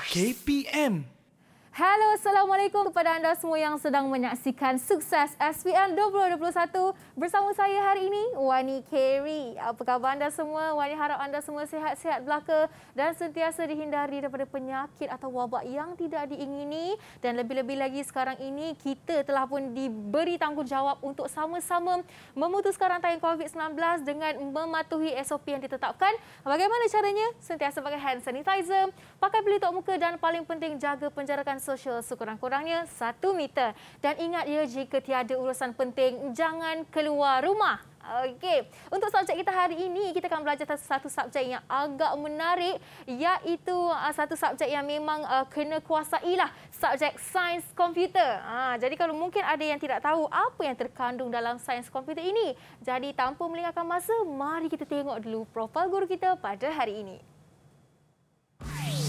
KPM Halo, Assalamualaikum kepada anda semua yang sedang menyaksikan sukses SPM 2021. Bersama saya hari ini, Wani Carey. Apa khabar anda semua? Wani harap anda semua sihat-sihat belaka dan sentiasa dihindari daripada penyakit atau wabak yang tidak diingini. Dan lebih-lebih lagi sekarang ini, kita telah pun diberi tanggungjawab untuk sama-sama memutuskan rantai COVID-19 dengan mematuhi SOP yang ditetapkan. Bagaimana caranya? Sentiasa pakai hand sanitizer, pakai pelitup muka dan paling penting jaga penjarakan sosial sekurang-kurangnya 1 meter. Dan ingat ya, jika tiada urusan penting, jangan keluar rumah. Okey, untuk subjek kita hari ini kita akan belajar satu subjek yang agak menarik iaitu ah, satu subjek yang memang uh, kena kuasailah subjek sains komputer. Ha, jadi kalau mungkin ada yang tidak tahu apa yang terkandung dalam sains komputer ini, jadi tanpa melengahkan masa, mari kita tengok dulu profil guru kita pada hari ini. Hai.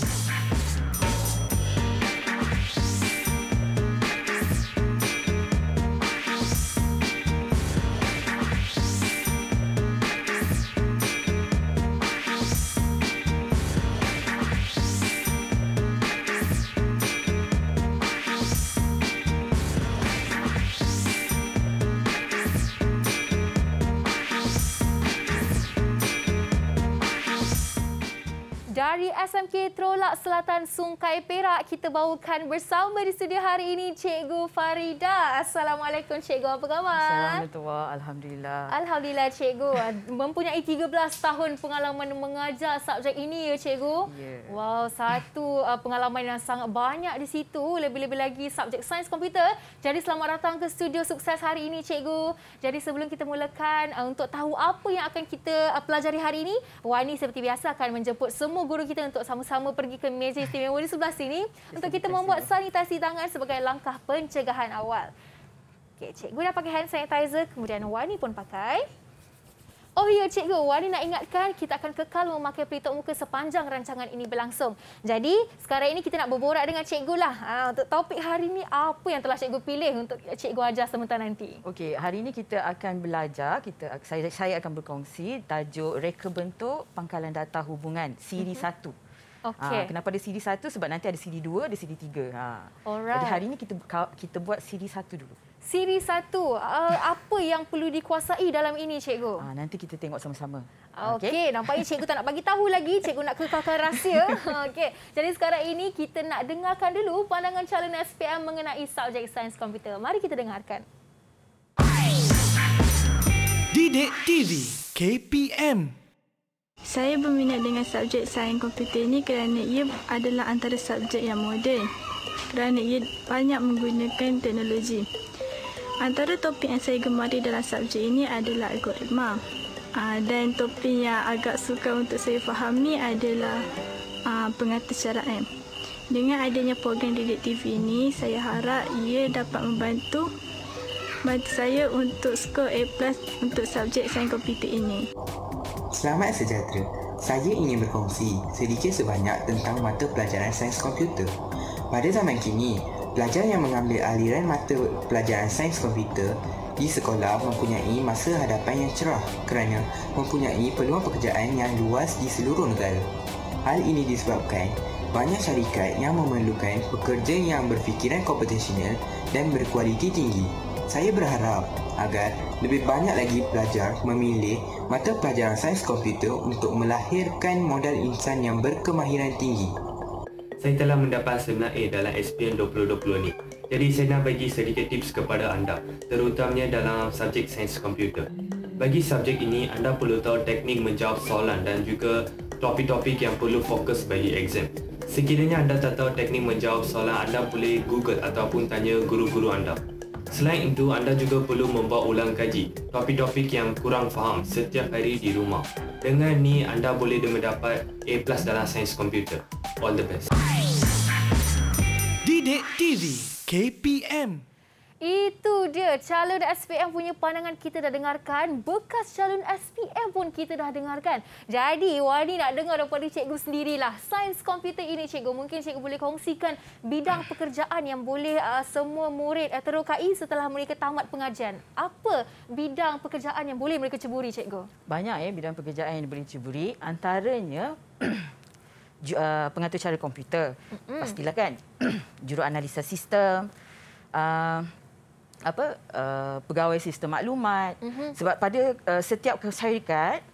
dari SMK Trolak Selatan Sungai Perak kita bawakan bersama di studio hari ini Cikgu Farida. Assalamualaikum Cikgu, apa khabar? Assalamualaikum, Alhamdulillah. Alhamdulillah Cikgu, mempunyai 13 tahun pengalaman mengajar subjek ini ya Cikgu. Yeah. Wow, satu uh, pengalaman yang sangat banyak di situ, lebih-lebih lagi subjek sains komputer. Jadi selamat datang ke studio sukses hari ini Cikgu. Jadi sebelum kita mulakan uh, untuk tahu apa yang akan kita uh, pelajari hari ini, Wani seperti biasa akan menjemput semua guru kita kita untuk sama-sama pergi ke meja istimewa di sebelah sini untuk kita membuat sanitasi tangan sebagai langkah pencegahan awal. Okey, cikgu dah pakai hand sanitizer, kemudian Wani pun pakai. Oh ya cikgu, Wani nak ingatkan kita akan kekal memakai pelitup muka sepanjang rancangan ini berlangsung. Jadi sekarang ini kita nak berborak dengan cikgu lah. Ha, untuk topik hari ini apa yang telah cikgu pilih untuk cikgu ajar sementara nanti? Okey, hari ini kita akan belajar, kita saya, saya akan berkongsi tajuk reka bentuk pangkalan data hubungan siri mm -hmm. satu. Ah, okay. Ha, kenapa ada siri satu? Sebab nanti ada siri dua, ada siri tiga. Ha. Jadi hari ini kita, kita buat siri satu dulu. Siri satu, uh, apa yang perlu dikuasai dalam ini, cikgu? Ah, nanti kita tengok sama-sama. Ah, okey, okay, nampaknya cikgu tak nak bagi tahu lagi. Cikgu nak kekalkan rahsia. Ah, okay. Jadi sekarang ini kita nak dengarkan dulu pandangan calon SPM mengenai subjek sains komputer. Mari kita dengarkan. Didik TV KPM saya berminat dengan subjek sains komputer ini kerana ia adalah antara subjek yang moden kerana ia banyak menggunakan teknologi. Antara topik yang saya gemari dalam subjek ini adalah algoritma. Uh, dan topik yang agak suka untuk saya fahami adalah uh, ah, pengatasaraan. Dengan adanya program Didik TV ini, saya harap ia dapat membantu bantu saya untuk skor A+ untuk subjek sains komputer ini. Selamat sejahtera. Saya ingin berkongsi sedikit sebanyak tentang mata pelajaran sains komputer. Pada zaman kini, pelajar yang mengambil aliran mata pelajaran sains komputer di sekolah mempunyai masa hadapan yang cerah kerana mempunyai peluang pekerjaan yang luas di seluruh negara. Hal ini disebabkan banyak syarikat yang memerlukan pekerja yang berfikiran kompetensional dan berkualiti tinggi. Saya berharap agar lebih banyak lagi pelajar memilih mata pelajaran sains komputer untuk melahirkan modal insan yang berkemahiran tinggi saya telah mendapat 9A dalam SPM 2020 ni. Jadi saya nak bagi sedikit tips kepada anda, terutamanya dalam subjek sains komputer. Bagi subjek ini, anda perlu tahu teknik menjawab soalan dan juga topik-topik yang perlu fokus bagi exam. Sekiranya anda tak tahu teknik menjawab soalan, anda boleh google ataupun tanya guru-guru anda. Selain itu, anda juga perlu membuat ulang kaji topik-topik yang kurang faham setiap hari di rumah. Dengan ni, anda boleh mendapat A+ dalam sains komputer. All the best. Bidik TV KPM. Itu dia calon SPM punya pandangan kita dah dengarkan. Bekas calon SPM pun kita dah dengarkan. Jadi Wani nak dengar daripada cikgu sendirilah. Sains komputer ini cikgu. Mungkin cikgu boleh kongsikan bidang pekerjaan yang boleh uh, semua murid uh, terokai setelah mereka tamat pengajian. Apa bidang pekerjaan yang boleh mereka ceburi cikgu? Banyak ya eh, bidang pekerjaan yang boleh ceburi. Antaranya uh, pengatur cara komputer. Mm-hmm. Pastilah kan. Juru analisa sistem. Uh, apa uh, pegawai sistem maklumat. Mm-hmm. Sebab pada uh, setiap syarikat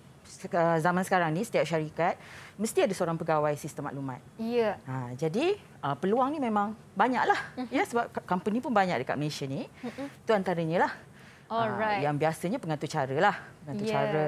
uh, zaman sekarang ni setiap syarikat mesti ada seorang pegawai sistem maklumat. Ya. Ha jadi uh, peluang ni memang banyaklah. Mm-hmm. Ya sebab company pun banyak dekat Malaysia ni. Mm-hmm. antaranya lah. Uh, yang biasanya pengatur cara lah, pengatur yeah. cara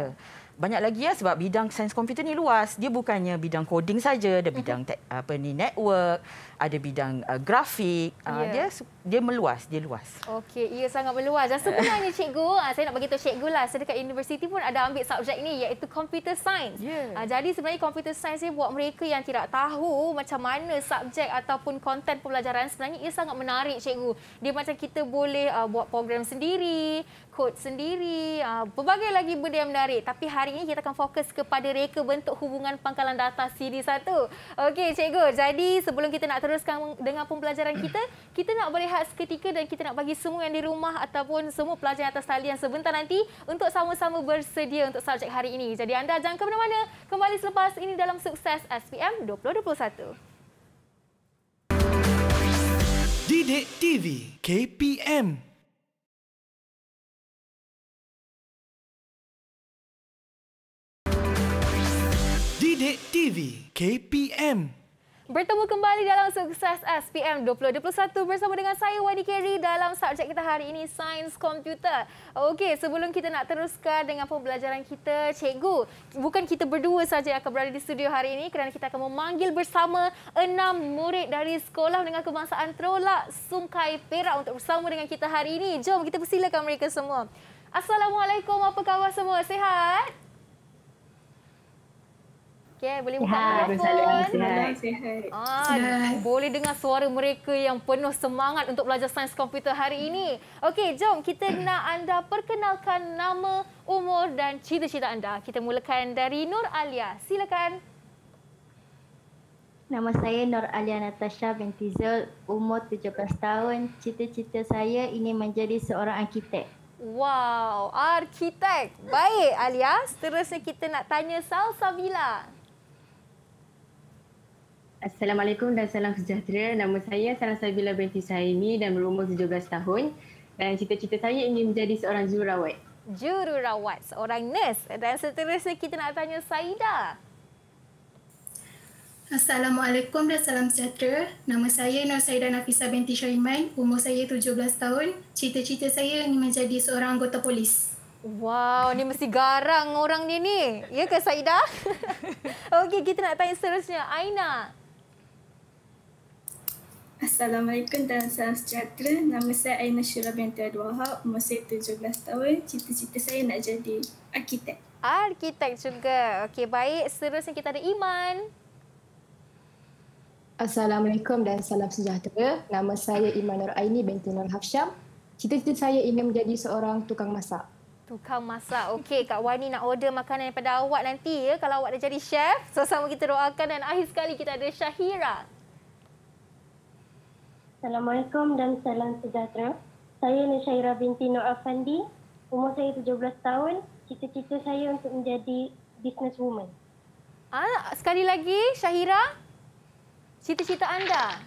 banyak lagi ya sebab bidang sains komputer ni luas. Dia bukannya bidang coding saja, ada bidang te- apa ni network, ada bidang uh, grafik. Yeah. Ya. dia dia meluas, dia luas. Okey, ia sangat meluas. Dan sebenarnya cikgu, ah, saya nak bagi tahu cikgu lah, saya dekat universiti pun ada ambil subjek ni iaitu computer science. Yeah. Ya. jadi sebenarnya computer science ni buat mereka yang tidak tahu macam mana subjek ataupun konten pembelajaran sebenarnya ia sangat menarik cikgu. Dia macam kita boleh uh, buat program sendiri, kod sendiri, uh, ah, pelbagai lagi benda yang menarik. Tapi hari ini kita akan fokus kepada reka bentuk hubungan pangkalan data cd satu. Okey, cikgu. Jadi sebelum kita nak teruskan dengan pembelajaran kita, kita nak berehat seketika dan kita nak bagi semua yang di rumah ataupun semua pelajar atas talian sebentar nanti untuk sama-sama bersedia untuk subjek hari ini. Jadi anda jangan ke mana-mana. Kembali selepas ini dalam sukses SPM 2021. Didik TV KPM Sidik TV KPM Bertemu kembali dalam Sukses SPM 2021 bersama dengan saya Wani Kerry dalam subjek kita hari ini Sains Komputer. Okey, sebelum kita nak teruskan dengan pembelajaran kita, cikgu, bukan kita berdua saja yang akan berada di studio hari ini kerana kita akan memanggil bersama enam murid dari Sekolah dengan Kebangsaan Trolak Sungkai Perak untuk bersama dengan kita hari ini. Jom kita persilakan mereka semua. Assalamualaikum, apa khabar semua? Sehat? Okey, boleh buka mikrofon. Ah, boleh dengar suara mereka yang penuh semangat untuk belajar sains komputer hari ini. Okey, jom kita nak anda perkenalkan nama, umur dan cita-cita anda. Kita mulakan dari Nur Alia. Silakan. Nama saya Nur Alia Natasha binti Zul, umur 17 tahun. Cita-cita saya ingin menjadi seorang arkitek. Wow, arkitek. Baik, Alia. Seterusnya kita nak tanya Salsa Villa. Assalamualaikum dan salam sejahtera. Nama saya Sarah Sabila binti Saimi dan berumur 17 tahun. Dan cita-cita saya ingin menjadi seorang jururawat. Jururawat, seorang nurse. Dan seterusnya kita nak tanya Saida. Assalamualaikum dan salam sejahtera. Nama saya Nur Saida Nafisa binti Syariman. Umur saya 17 tahun. Cita-cita saya ingin menjadi seorang anggota polis. Wow, ni mesti garang orang ni ni. Ya ke Saida? Okey, kita nak tanya seterusnya. Aina. Assalamualaikum dan salam sejahtera. Nama saya Aina Syura binti Abdul Wahab. Umur saya 17 tahun. Cita-cita saya nak jadi arkitek. Arkitek juga. Okey, baik. Seterusnya kita ada Iman. Assalamualaikum dan salam sejahtera. Nama saya Iman Nur Aini binti Nur Hafsyam. Cita-cita saya ingin menjadi seorang tukang masak. Tukang masak. Okey, Kak Wani nak order makanan daripada awak nanti ya. Kalau awak dah jadi chef, so sama kita doakan. Dan akhir sekali kita ada Syahira. Assalamualaikum dan salam sejahtera. Saya Nishaira binti Noor Afandi. Umur saya 17 tahun. Cita-cita saya untuk menjadi businesswoman. Ah, sekali lagi, Syahira. Cita-cita anda?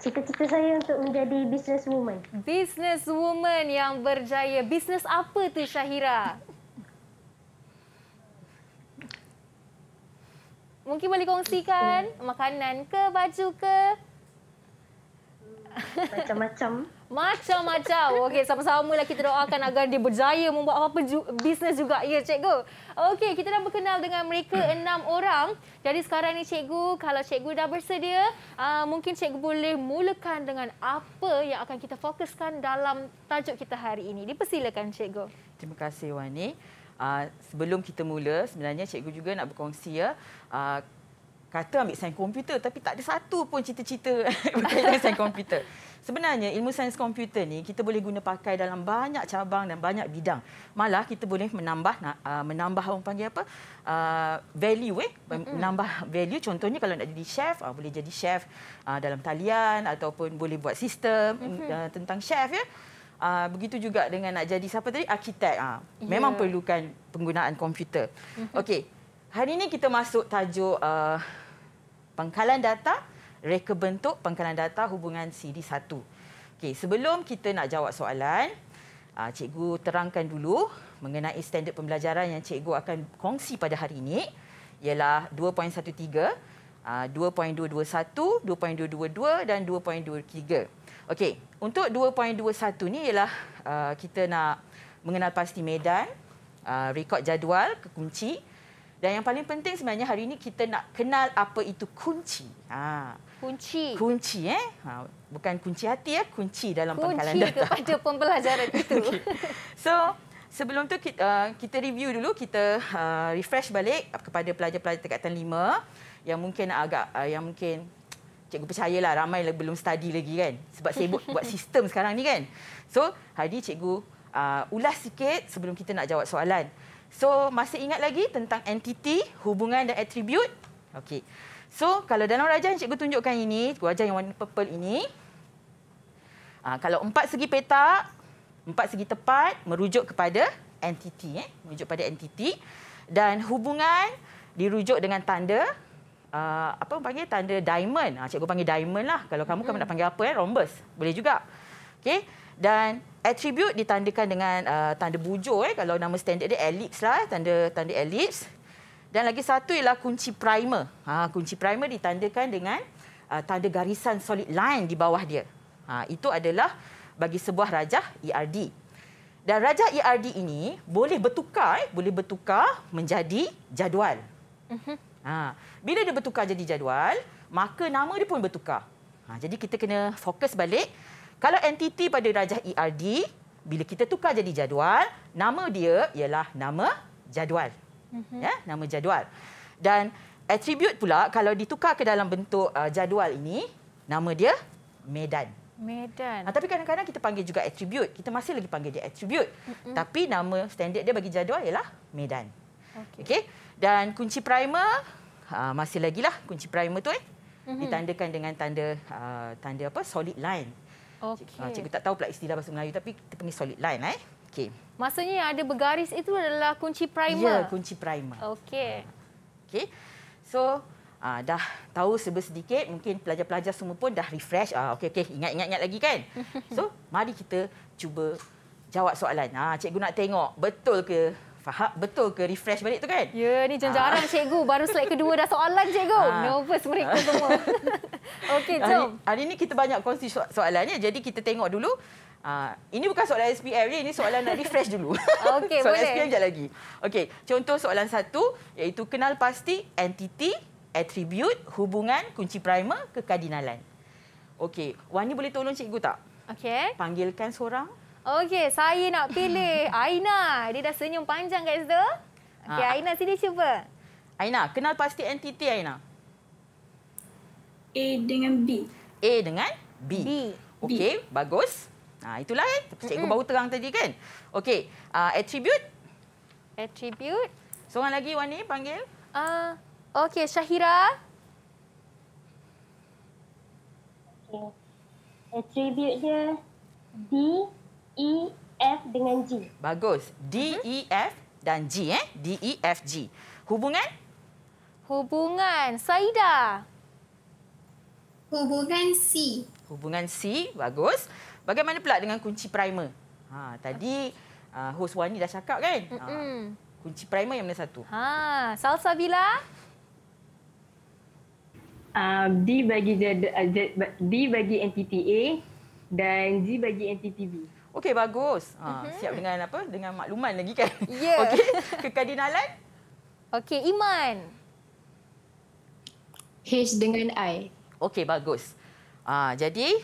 Cita-cita saya untuk menjadi businesswoman. Businesswoman yang berjaya. Business apa tu Syahira? Mungkin boleh kongsikan makanan ke baju ke macam-macam. Macam-macam. Okey, sama-sama lah kita doakan agar dia berjaya membuat apa-apa ju- bisnes juga. Ya, cikgu. Okey, kita dah berkenal dengan mereka hmm. enam orang. Jadi sekarang ni cikgu, kalau cikgu dah bersedia, uh, mungkin cikgu boleh mulakan dengan apa yang akan kita fokuskan dalam tajuk kita hari ini. Dipersilakan cikgu. Terima kasih Wani. Uh, sebelum kita mula, sebenarnya cikgu juga nak berkongsi ya. Uh, kata ambil sains komputer tapi tak ada satu pun cita-cita berkaitan sains komputer. Sebenarnya ilmu sains komputer ni kita boleh guna pakai dalam banyak cabang dan banyak bidang. Malah kita boleh menambah nak uh, menambah orang panggil apa? Uh, value eh menambah value contohnya kalau nak jadi chef uh, boleh jadi chef dalam talian ataupun boleh buat sistem mm, mm-hmm. tentang chef ya. Uh, begitu juga dengan nak jadi siapa tadi arkitek uh, ah yeah. memang perlukan penggunaan komputer mm-hmm. okey Hari ini kita masuk tajuk uh, pangkalan data, reka bentuk pangkalan data hubungan CD1. Okay, sebelum kita nak jawab soalan, uh, cikgu terangkan dulu mengenai standard pembelajaran yang cikgu akan kongsi pada hari ini ialah 2.13 2.221, 2.222 dan 2.23. Okay, untuk 2.21 ni ialah uh, kita nak mengenal pasti medan, uh, rekod jadual, kekunci, dan yang paling penting sebenarnya hari ini kita nak kenal apa itu kunci. Ha. Kunci. Kunci eh. Ha. Bukan kunci hati ya, kunci dalam kunci pangkalan data. Kunci kepada pembelajaran itu. Okay. So, sebelum tu kita, uh, kita review dulu, kita uh, refresh balik kepada pelajar-pelajar tingkatan 5 yang mungkin agak uh, yang mungkin cikgu percayalah ramai lagi belum study lagi kan sebab sibuk buat sistem sekarang ni kan. So, hari cikgu uh, ulas sikit sebelum kita nak jawab soalan. So, masih ingat lagi tentang entiti, hubungan dan atribut? Okey. So, kalau dalam rajah cikgu tunjukkan ini, wajah yang warna purple ini. Ha, kalau empat segi petak, empat segi tepat, merujuk kepada entiti. Eh? Merujuk kepada entiti. Dan hubungan dirujuk dengan tanda, uh, apa panggil tanda diamond. Ha, cikgu panggil diamond lah. Kalau kamu, hmm. kamu nak hmm. panggil apa? Eh? Rhombus. Boleh juga. Okey dan atribut ditandakan dengan uh, tanda bujur eh kalau nama standard dia ellipse lah tanda tanda ellipse dan lagi satu ialah kunci primer ha kunci primer ditandakan dengan uh, tanda garisan solid line di bawah dia ha itu adalah bagi sebuah rajah ERD dan rajah ERD ini boleh bertukar eh, boleh bertukar menjadi jadual mhm. ha bila dia bertukar jadi jadual maka nama dia pun bertukar ha jadi kita kena fokus balik kalau entiti pada darjah ERD, bila kita tukar jadi jadual, nama dia ialah nama jadual. Mm-hmm. Ya, nama jadual. Dan atribut pula kalau ditukar ke dalam bentuk uh, jadual ini, nama dia medan. Medan. Nah, tapi kadang-kadang kita panggil juga atribut. Kita masih lagi panggil dia atribut. Tapi nama standard dia bagi jadual ialah medan. Okey. Okay? Dan kunci primer uh, masih lah kunci primer tu eh mm-hmm. ditandakan dengan tanda uh, tanda apa solid line. Ah, okey. Ah, cikgu tak tahu pula istilah bahasa Melayu tapi kita panggil solid line eh. Okey. Maksudnya yang ada bergaris itu adalah kunci primer. Ya, kunci primer. Okey. Ah, okey. So Uh, dah tahu seber sedikit mungkin pelajar-pelajar semua pun dah refresh ah uh, okey okey ingat ingat ingat lagi kan so mari kita cuba jawab soalan ah uh, cikgu nak tengok betul ke Faham betul ke refresh balik tu kan? Ya, ni jarang-jarang ah. cikgu. Baru slide kedua dah soalan cikgu. Ha. Nervous mereka ah. semua. Okey, jom. Hari, ini kita banyak kongsi so- soalannya. Jadi kita tengok dulu. Ha, ini bukan soalan SPM ni, ini soalan nak refresh dulu. Okey, soalan SPM je lagi. Okey, contoh soalan satu iaitu kenal pasti entiti, atribut, hubungan, kunci primer, kekadinalan. Okey, Wani boleh tolong cikgu tak? Okey. Panggilkan seorang. Okey, saya nak pilih Aina. Dia dah senyum panjang guys tu. Okey, ha. Aina sini cuba. Aina, kenal pasti entiti Aina. A dengan B. A dengan B. B. Okey, bagus. Nah, itulah eh. Cikgu mm -mm. baru terang tadi kan. Okey, uh, attribute. Attribute. Seorang lagi Wan ni panggil. Uh, Okey, Syahira. Okey. Attribute dia B. E, F dengan G. Bagus. D, E, F dan G. Eh? D, E, F, G. Hubungan? Hubungan. Saida. Hubungan C. Hubungan C. Bagus. Bagaimana pula dengan kunci primer? Ha, tadi uh, host Wani dah cakap kan? Mm -mm. Ha, kunci primer yang mana satu? Ha, Salsa Bila? Uh, D bagi jad, uh, jad, D bagi entiti A dan G bagi entiti B. Okey bagus. Ha, mm-hmm. siap mhm. dengan apa? Dengan makluman lagi kan. Yeah. Okey. Kekadinalan? Okey, iman. H dengan I. Okey bagus. Ha, jadi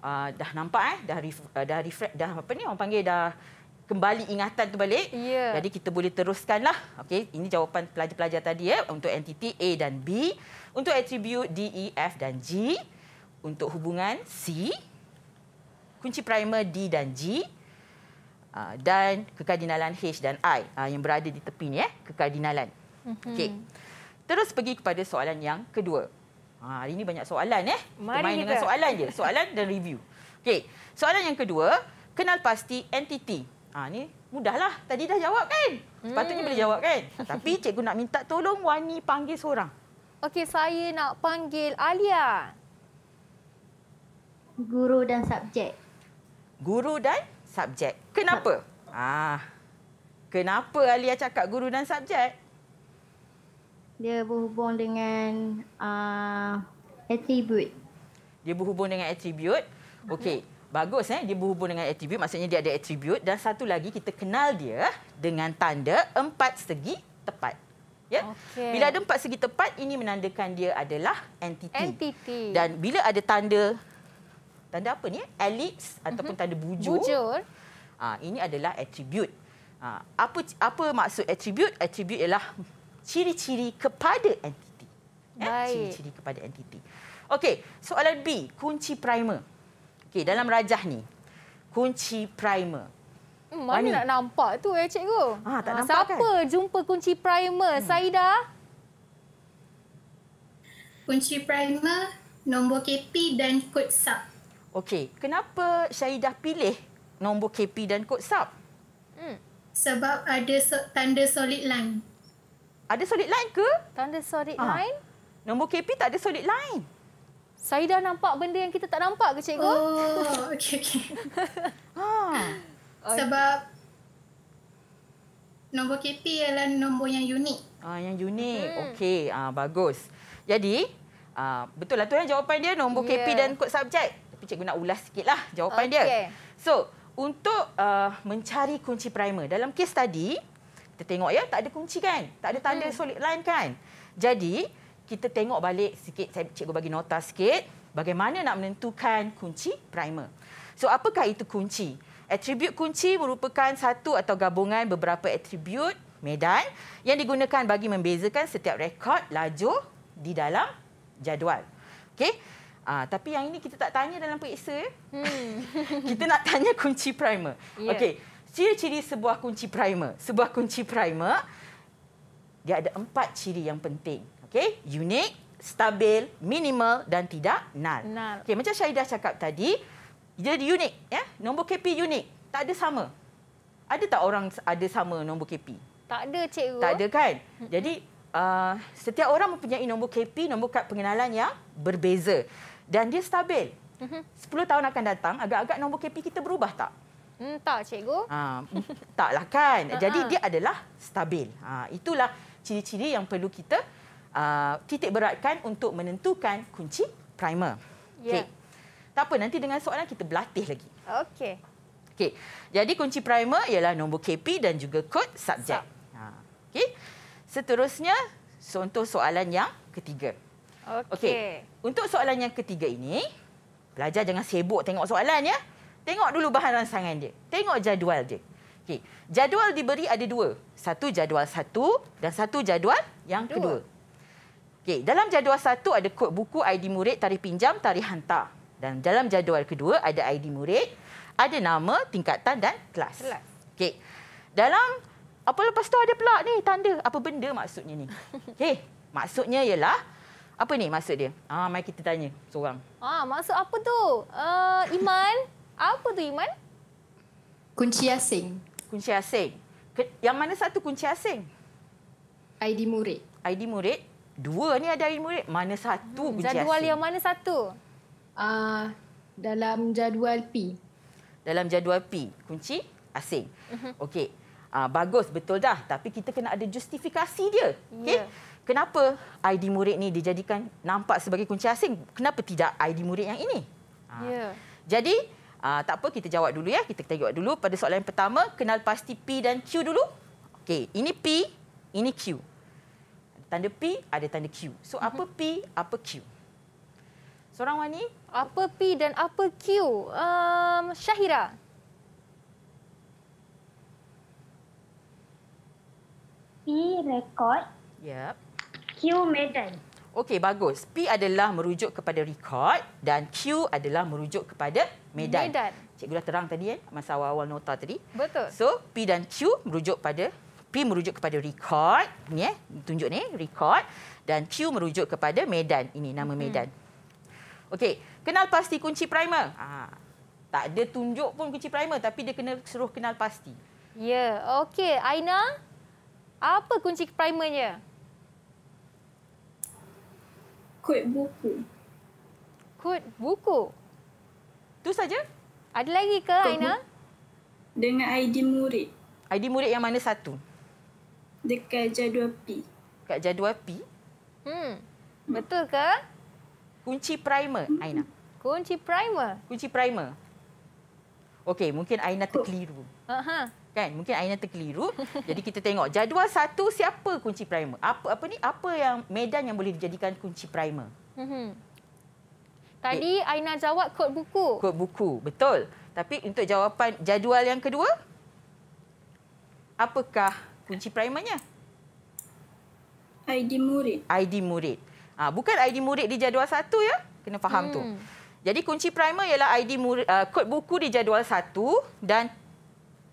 ha, dah nampak eh dah ref, dah reflect dah apa ni orang panggil dah kembali ingatan tu balik. Yeah. Jadi kita boleh teruskanlah. Okey, ini jawapan pelajar-pelajar tadi ya eh, untuk entiti A dan B, untuk atribut D, E, F dan G, untuk hubungan C, kunci primer D dan G ah, dan kekardinalan H dan I ah, yang berada di tepi ni eh kekardinalan. Mhm. Okey. Terus pergi kepada soalan yang kedua. Ha hari ni banyak soalan eh. Main dengan soalan je, soalan dan review. Okey. Soalan yang kedua, kenal pasti entiti. Ha ni mudahlah. Tadi dah jawab kan? Hmm. Sepatutnya hmm. boleh jawab kan? Tapi cikgu nak minta tolong Wani panggil seorang. Okey, saya nak panggil Alia. Guru dan subjek guru dan subjek. Kenapa? Ah. Kenapa Alia cakap guru dan subjek? Dia berhubung dengan uh, ah, atribut. Dia berhubung dengan atribut. Okey. Bagus eh dia berhubung dengan atribut maksudnya dia ada atribut dan satu lagi kita kenal dia dengan tanda empat segi tepat. Ya. Okay. Bila ada empat segi tepat ini menandakan dia adalah entiti. Entiti. Dan bila ada tanda tanda apa ni? elips mm-hmm. ataupun mhm. tanda bujur. Bujur. Ha, ini adalah atribut. Ha, apa apa maksud atribut? Atribut ialah ciri-ciri kepada entiti. Ya? Ciri-ciri kepada entiti. Okey, soalan B, kunci primer. Okey, dalam rajah ni. Kunci primer. Hmm, mana Wani? nak nampak tu eh cikgu? Ha, tak ha, nampak siapa kan? Siapa jumpa kunci primer? Hmm. Saida? Kunci primer, nombor KP dan kod sub. Okey, kenapa Syahidah pilih nombor KP dan kod SAP? Hmm. Sebab ada so- tanda solid line. Ada solid line ke? Tanda solid ha. line? Nombor KP tak ada solid line. dah nampak benda yang kita tak nampak ke cikgu? Oh, okey okey. ha. Sebab nombor KP ialah nombor yang unik. Ah, yang unik. Hmm. Okey, ah bagus. Jadi, ah betul lah tu yang eh, jawapan dia nombor yeah. KP ya. dan kod subjek tapi cikgu nak ulas sikitlah jawapan okay. dia. So, untuk uh, mencari kunci primer, dalam kes tadi, kita tengok ya, tak ada kunci kan? Tak ada tanda hmm. solid line kan? Jadi, kita tengok balik sikit, saya cikgu bagi nota sikit, bagaimana nak menentukan kunci primer. So, apakah itu kunci? Atribut kunci merupakan satu atau gabungan beberapa atribut medan yang digunakan bagi membezakan setiap rekod laju di dalam jadual. Okey? Ah, tapi yang ini kita tak tanya dalam periksa. Ya? Hmm. kita nak tanya kunci primer. Yeah. Okey, ciri-ciri sebuah kunci primer. Sebuah kunci primer, dia ada empat ciri yang penting. Okey, unik, stabil, minimal dan tidak null. null. Okey, macam dah cakap tadi, dia unik. Ya? Nombor KP unik. Tak ada sama. Ada tak orang ada sama nombor KP? Tak ada, cikgu. Tak ada, kan? Jadi, uh, setiap orang mempunyai nombor KP, nombor kad pengenalan yang berbeza dan dia stabil. Mm-hmm. 10 tahun akan datang, agak-agak nombor KP kita berubah tak? Mm, tak, cikgu. Ha, taklah kan. Jadi dia adalah stabil. Ha, itulah ciri-ciri yang perlu kita uh, titik beratkan untuk menentukan kunci primer. Yeah. Okay. Tak apa, nanti dengan soalan kita berlatih lagi. Okey. Okay. Jadi kunci primer ialah nombor KP dan juga kod subjek. Ha. Okey. Seterusnya, contoh soalan yang ketiga. Okey. Okay. Untuk soalan yang ketiga ini, pelajar jangan sibuk tengok soalan ya. Tengok dulu bahan rangsangan dia. Tengok jadual dia. Okey. Jadual diberi ada dua. Satu jadual satu dan satu jadual yang dua. kedua. Okey, dalam jadual satu ada kod buku, ID murid, tarikh pinjam, tarikh hantar. Dan dalam jadual kedua ada ID murid, ada nama, tingkatan dan kelas. Kelas. Okey. Dalam apa lepas tu ada pula ni tanda. Apa benda maksudnya ni? Okey. Maksudnya ialah apa ni maksud dia? Ah, Mai kita tanya seorang. Ah, maksud apa tu? Uh, iman? apa tu iman? Kunci asing. Kunci asing. Yang mana satu kunci asing? ID murid. ID murid. Dua ni ada ID murid. Mana satu hmm, kunci jadual asing? Jadual yang mana satu? Ah, uh, dalam jadual P. Dalam jadual P. Kunci asing. Uh-huh. Okey. Ah, bagus betul dah. Tapi kita kena ada justifikasi dia. Okey. Yeah kenapa ID murid ni dijadikan nampak sebagai kunci asing? Kenapa tidak ID murid yang ini? Ha. Ya. Jadi, ha, tak apa kita jawab dulu ya. Kita tengok dulu pada soalan yang pertama, kenal pasti P dan Q dulu. Okey, ini P, ini Q. Tanda P ada tanda Q. So apa mhm. P, apa Q? Seorang Wani, apa P dan apa Q? Um, Syahira. P rekod. Yep medan. Okey, bagus. P adalah merujuk kepada rekod dan Q adalah merujuk kepada medan. medan. Cikgu dah terang tadi, eh? masa awal-awal nota tadi. Betul. So, P dan Q merujuk pada... P merujuk kepada rekod. Ini, eh, tunjuk ni, rekod. Dan Q merujuk kepada medan. Ini nama medan. Okey, kenal pasti kunci primer. Ha, tak ada tunjuk pun kunci primer tapi dia kena suruh kenal pasti. Ya, okey. Aina, apa kunci primernya? kod buku. Kod buku. Tu saja? Ada lagi ke Aina? Dengan ID murid. ID murid yang mana satu? Dekat jadual P. Dekat jadual P? Hmm. hmm. Betul ke? Kunci primer, hmm. Aina. Kunci primer. Kunci primer. Okey, mungkin Aina terkeliru. Aha. Uh-huh kan mungkin Aina terkeliru jadi kita tengok jadual satu siapa kunci primer apa apa ni apa yang medan yang boleh dijadikan kunci primer mhm. tadi eh. Aina jawab kod buku kod buku betul tapi untuk jawapan jadual yang kedua apakah kunci primernya ID murid ID murid ha, bukan ID murid di jadual satu ya kena faham hmm. tu jadi kunci primer ialah ID murid, uh, kod buku di jadual satu dan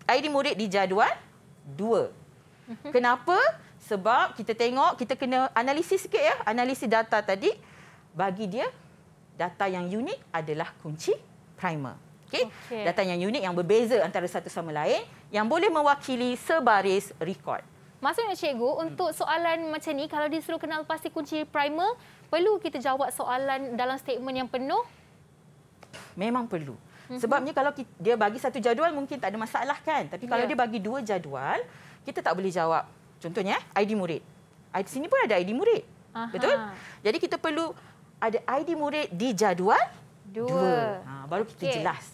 ID murid di jadual 2. Mhm. Kenapa? Sebab kita tengok, kita kena analisis sikit ya. Analisis data tadi. Bagi dia, data yang unik adalah kunci primer. Okay? Okay. Data yang unik yang berbeza antara satu sama lain yang boleh mewakili sebaris rekod. Maksudnya cikgu, untuk hmm. soalan macam ni kalau disuruh kenal pasti kunci primer, perlu kita jawab soalan dalam statement yang penuh? Memang perlu. Mhm. Sebabnya kalau dia bagi satu jadual mungkin tak ada masalah kan. Tapi kalau ya. dia bagi dua jadual, kita tak boleh jawab. Contohnya eh, ID murid. ID sini pun ada ID murid. Aha. Betul? Jadi kita perlu ada ID murid di jadual dua. dua. Ha, baru kita okay. jelas.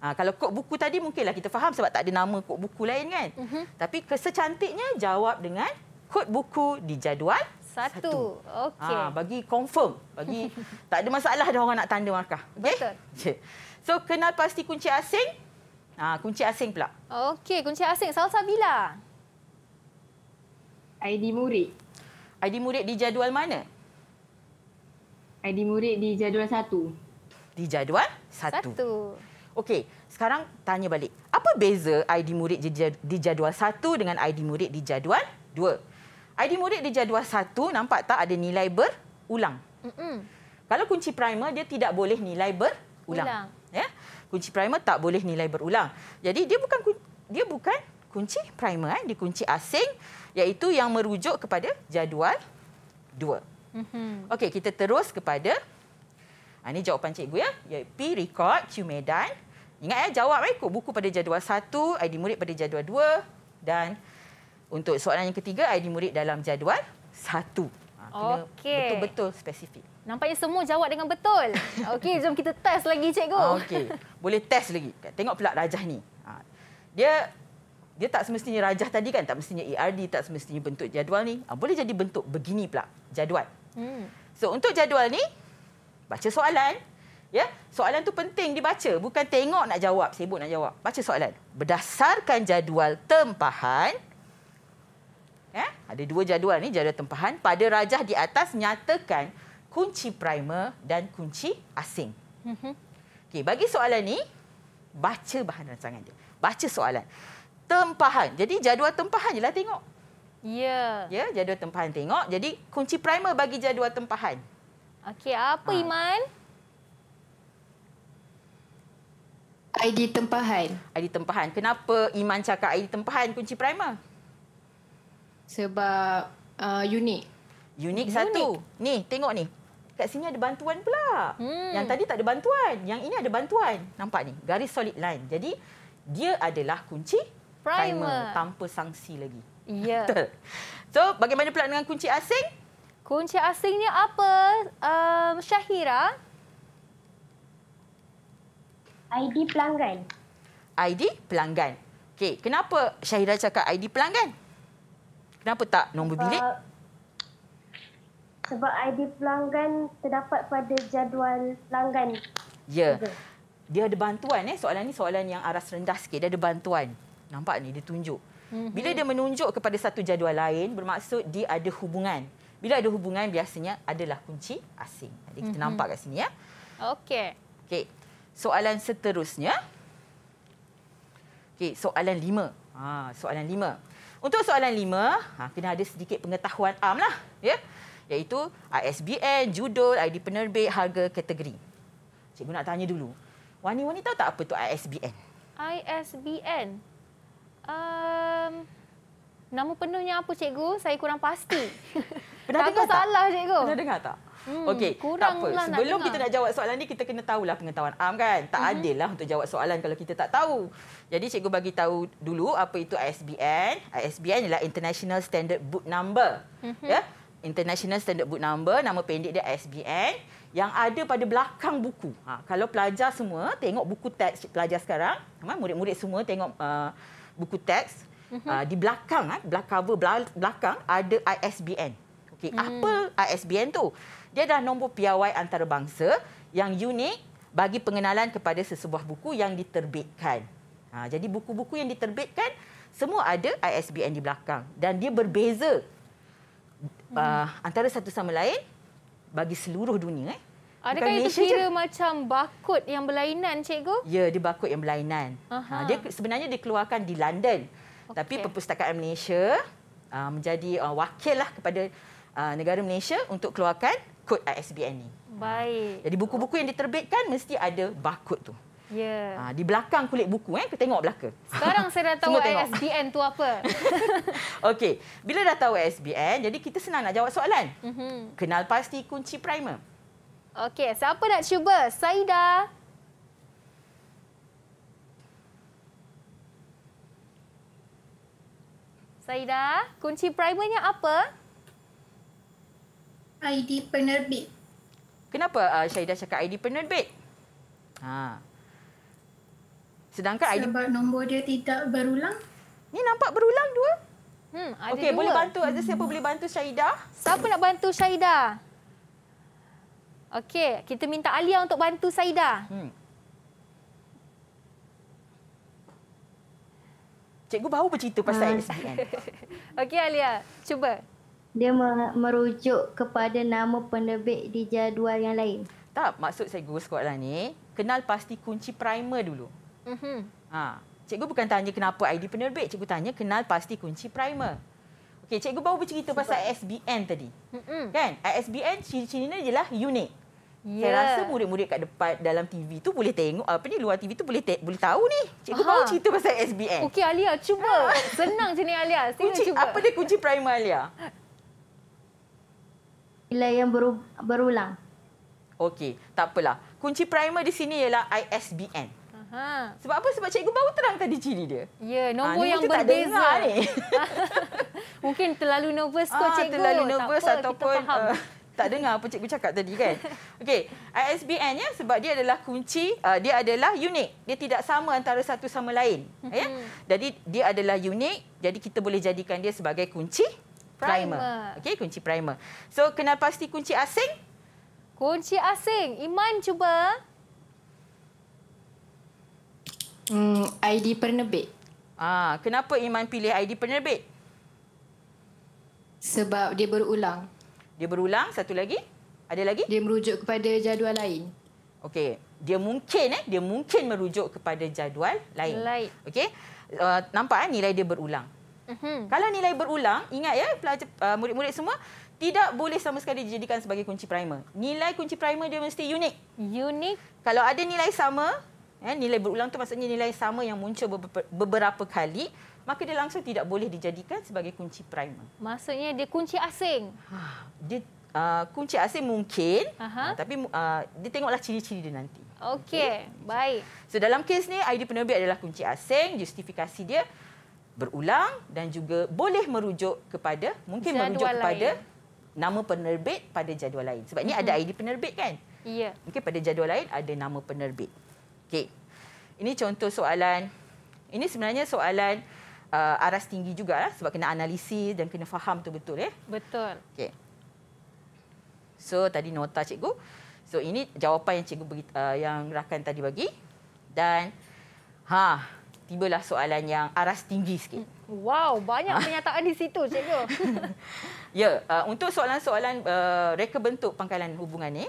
Ha, kalau kod buku tadi mungkinlah kita faham sebab tak ada nama kod buku lain kan. Uh-huh. Tapi kesecantiknya jawab dengan kod buku di jadual satu. satu. Okey. Ha, bagi confirm, bagi tak ada masalah dah orang nak tanda markah. Okay? Betul. Okay. So kenal pasti kunci asing. Ha, kunci asing pula. Okey, kunci asing. Salsa bila? ID murid. ID murid di jadual mana? ID murid di jadual satu. Di jadual satu. satu. Okey, sekarang tanya balik. Apa beza ID murid di jadual satu dengan ID murid di jadual dua? ID murid di jadual satu nampak tak ada nilai berulang? Mm -mm. Kalau kunci primer, dia tidak boleh nilai berulang. Ulang kunci primer tak boleh nilai berulang. Jadi dia bukan dia bukan kunci primer eh, dia kunci asing iaitu yang merujuk kepada jadual 2. Mhm. Okey, kita terus kepada ah, ini jawapan cikgu ya, iaitu P record Q medan. Ingat ya, jawab eh, ikut buku pada jadual 1, ID murid pada jadual 2 dan untuk soalan yang ketiga, ID murid dalam jadual 1. Ha, ah, kena okay. betul-betul spesifik. Nampaknya semua jawab dengan betul. Okey, jom kita test lagi cikgu. Ha, Okey. Boleh test lagi. Tengok pula rajah ni. Ha. Dia dia tak semestinya rajah tadi kan, tak mestinya ERD, tak semestinya bentuk jadual ni. Ha, boleh jadi bentuk begini pula jadual. Hmm. So untuk jadual ni baca soalan. Ya, soalan tu penting dibaca, bukan tengok nak jawab, sibuk nak jawab. Baca soalan. Berdasarkan jadual tempahan Ya, ada dua jadual ni, jadual tempahan pada rajah di atas nyatakan kunci primer dan kunci asing. Mhm. Okay, bagi soalan ni baca bahan rancangan dia. Baca soalan. Tempahan. Jadi jadual tempahan jelah tengok. Ya. Yeah, jadual tempahan tengok. Jadi kunci primer bagi jadual tempahan. Okey, apa ha. Iman? ID tempahan. ID tempahan. Kenapa Iman cakap ID tempahan kunci primer? Sebab uh, unik. Unik satu. Ni, tengok ni kat sini ada bantuan pula. Hmm. Yang tadi tak ada bantuan, yang ini ada bantuan. Nampak ni, garis solid line. Jadi dia adalah kunci primer, primer tanpa sanksi lagi. Ya. Yeah. so, bagaimana pula dengan kunci asing? Kunci asingnya apa? Um, Syahira. ID pelanggan. ID pelanggan. Okay, kenapa Syahira cakap ID pelanggan? Kenapa tak nombor bilik? Uh, sebab ID pelanggan terdapat pada jadual pelanggan. Ya. Yeah. Dia ada bantuan eh. Soalan ni soalan yang aras rendah sikit. Dia ada bantuan. Nampak ni dia tunjuk. Mhm. Bila dia menunjuk kepada satu jadual lain bermaksud dia ada hubungan. Bila ada hubungan biasanya adalah kunci asing. Jadi kita mhm. nampak kat sini ya. Okey. Okey. Soalan seterusnya. Okey, soalan lima. Ha, soalan lima. Untuk soalan lima, ha, kena ada sedikit pengetahuan am lah. Ya. Yeah? iaitu ISBN, judul, ID penerbit, harga, kategori. Cikgu nak tanya dulu. Wani-wani tahu tak apa tu ISBN? ISBN. Um, nama penuhnya apa cikgu? Saya kurang pasti. Pernah dengar tak? salah cikgu. Pernah dengar tak? Hmm, Okey, tak apa. Lah Sebelum kita nak jawab soalan ni, kita kena tahu lah pengetahuan am kan. Tak mm-hmm. adil lah untuk jawab soalan kalau kita tak tahu. Jadi cikgu bagi tahu dulu apa itu ISBN. ISBN ialah International Standard Book Number. Mm-hmm. Ya. International Standard Book Number, nama pendek dia ISBN yang ada pada belakang buku. Ha, kalau pelajar semua tengok buku teks pelajar sekarang, ha, murid-murid semua tengok uh, buku teks, mhm. uh, di belakang, uh, ha, belak cover belakang ada ISBN. Okay, hmm. Apa ISBN tu? Dia adalah nombor piawai antarabangsa yang unik bagi pengenalan kepada sesebuah buku yang diterbitkan. Ha, jadi buku-buku yang diterbitkan, semua ada ISBN di belakang. Dan dia berbeza uh, antara satu sama lain bagi seluruh dunia. Eh. Adakah Bukan itu kira je. macam bakut yang berlainan, cikgu? Ya, dia bakut yang berlainan. Aha. Ah, dia sebenarnya dikeluarkan di London. Okay. Tapi Perpustakaan Malaysia uh, menjadi uh, wakil lah kepada uh, negara Malaysia untuk keluarkan kod ISBN ini. Baik. Jadi buku-buku yang diterbitkan mesti ada bakut tu. Yeah. Ya. Ha, di belakang kulit buku eh kita tengok belakang. Sekarang saya dah tahu ISBN tu apa. Okey, bila dah tahu ISBN, jadi kita senang nak jawab soalan. Mm -hmm. Kenal pasti kunci primer. Okey, siapa nak cuba? Saida. Saida, kunci primernya apa? ID penerbit. Kenapa uh, Syahidah cakap ID penerbit? Ha. Sedangkan Sebab ID... nombor dia tidak berulang. Ni nampak berulang dua. Hmm, ada okay, dua. boleh bantu. Ada siapa hmm. boleh bantu Syahidah? Siapa nak bantu Syahidah? Okey, kita minta Alia untuk bantu Syahidah. Hmm. Cikgu baru bercerita pasal hmm. Ah. SPM. Okey Alia, cuba. Dia merujuk kepada nama penerbit di jadual yang lain. Tak, maksud saya guru sekolah ni, kenal pasti kunci primer dulu. Mm-hmm. Ha. Cikgu bukan tanya kenapa ID penerbit. Cikgu tanya kenal pasti kunci primer. Okay, cikgu baru bercerita Sebab. pasal ISBN tadi. Mm-hmm. Kan? ISBN ciri-cirinya adalah unik. Yeah. Saya ya. rasa murid-murid kat depan dalam TV tu boleh tengok apa ni luar TV tu boleh te- boleh tahu ni. Cikgu Aha. baru cerita pasal ISBN. Okey Alia, cuba. Senang je ni Alia. kunci, cuba. Apa dia kunci primer Alia? Nilai yang berulang. Okey, tak apalah. Kunci primer di sini ialah ISBN. Ha. Sebab apa? Sebab cikgu baru terang tadi ciri dia. Ya, nombor ha, yang berbeza. Tak ni. Mungkin terlalu nervous ha, kot ah, cikgu. Terlalu nervous tak apa, ataupun kita Uh, eh, tak dengar apa cikgu cakap tadi kan. Okey, ISBN ya sebab dia adalah kunci, uh, dia adalah unik. Dia tidak sama antara satu sama lain. Hmm. ya. Jadi dia adalah unik, jadi kita boleh jadikan dia sebagai kunci primer. primer. Okey, kunci primer. So kenal pasti kunci asing? Kunci asing. Iman cuba Hmm, ID penerbit. Ah, kenapa Iman pilih ID penerbit? Sebab dia berulang. Dia berulang. Satu lagi? Ada lagi? Dia merujuk kepada jadual lain. Okey. Dia mungkin eh, dia mungkin merujuk kepada jadual lain. Lain. Okey. Uh, nampak eh, nilai dia berulang. Uh-huh. Kalau nilai berulang, ingat ya pelajar uh, murid-murid semua tidak boleh sama sekali dijadikan sebagai kunci primer. Nilai kunci primer dia mesti unik. Unik. Kalau ada nilai sama, Ya, nilai berulang tu maksudnya nilai sama yang muncul beberapa kali maka dia langsung tidak boleh dijadikan sebagai kunci primer. Maksudnya dia kunci asing. Ha, dia uh, kunci asing mungkin uh, tapi uh, dia tengoklah ciri-ciri dia nanti. Okey, okay. baik. So dalam kes ni ID penerbit adalah kunci asing, justifikasi dia berulang dan juga boleh merujuk kepada mungkin jadual merujuk lain. kepada nama penerbit pada jadual lain. Sebab uh-huh. ni ada mhm. ID penerbit kan? Ya. Yeah. Mungkin pada jadual lain ada nama penerbit. Okey. Ini contoh soalan. Ini sebenarnya soalan uh, aras tinggi juga sebab kena analisis dan kena faham tu betul eh. Betul. Okey. So tadi nota cikgu. So ini jawapan yang cikgu beri, uh, yang rakan tadi bagi dan ha tibalah soalan yang aras tinggi sikit. Wow, banyak ha. pernyataan di situ cikgu. ya, uh, untuk soalan-soalan uh, reka bentuk pangkalan hubungan ni,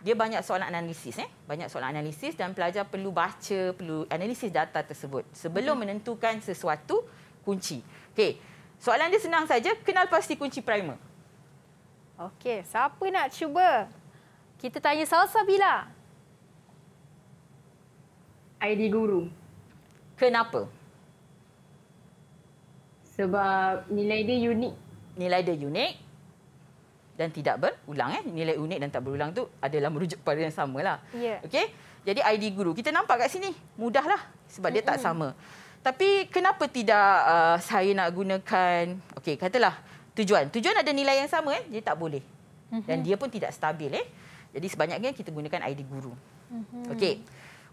dia banyak soalan analisis eh banyak soalan analisis dan pelajar perlu baca perlu analisis data tersebut sebelum okay. Mm-hmm. menentukan sesuatu kunci Okay, soalan dia senang saja kenal pasti kunci primer Okay, siapa nak cuba kita tanya salsa bila ID guru kenapa sebab nilai dia unik nilai dia unik dan tidak berulang. Eh. Nilai unik dan tak berulang tu adalah merujuk pada yang sama. Yeah. Ya. Okay? Jadi ID guru, kita nampak kat sini. Mudahlah sebab mm-hmm. dia tak sama. Tapi kenapa tidak uh, saya nak gunakan, okay, katalah tujuan. Tujuan ada nilai yang sama, eh. dia tak boleh. Mm-hmm. Dan dia pun tidak stabil. Eh. Jadi sebanyaknya kita gunakan ID guru. Mm-hmm. Okay.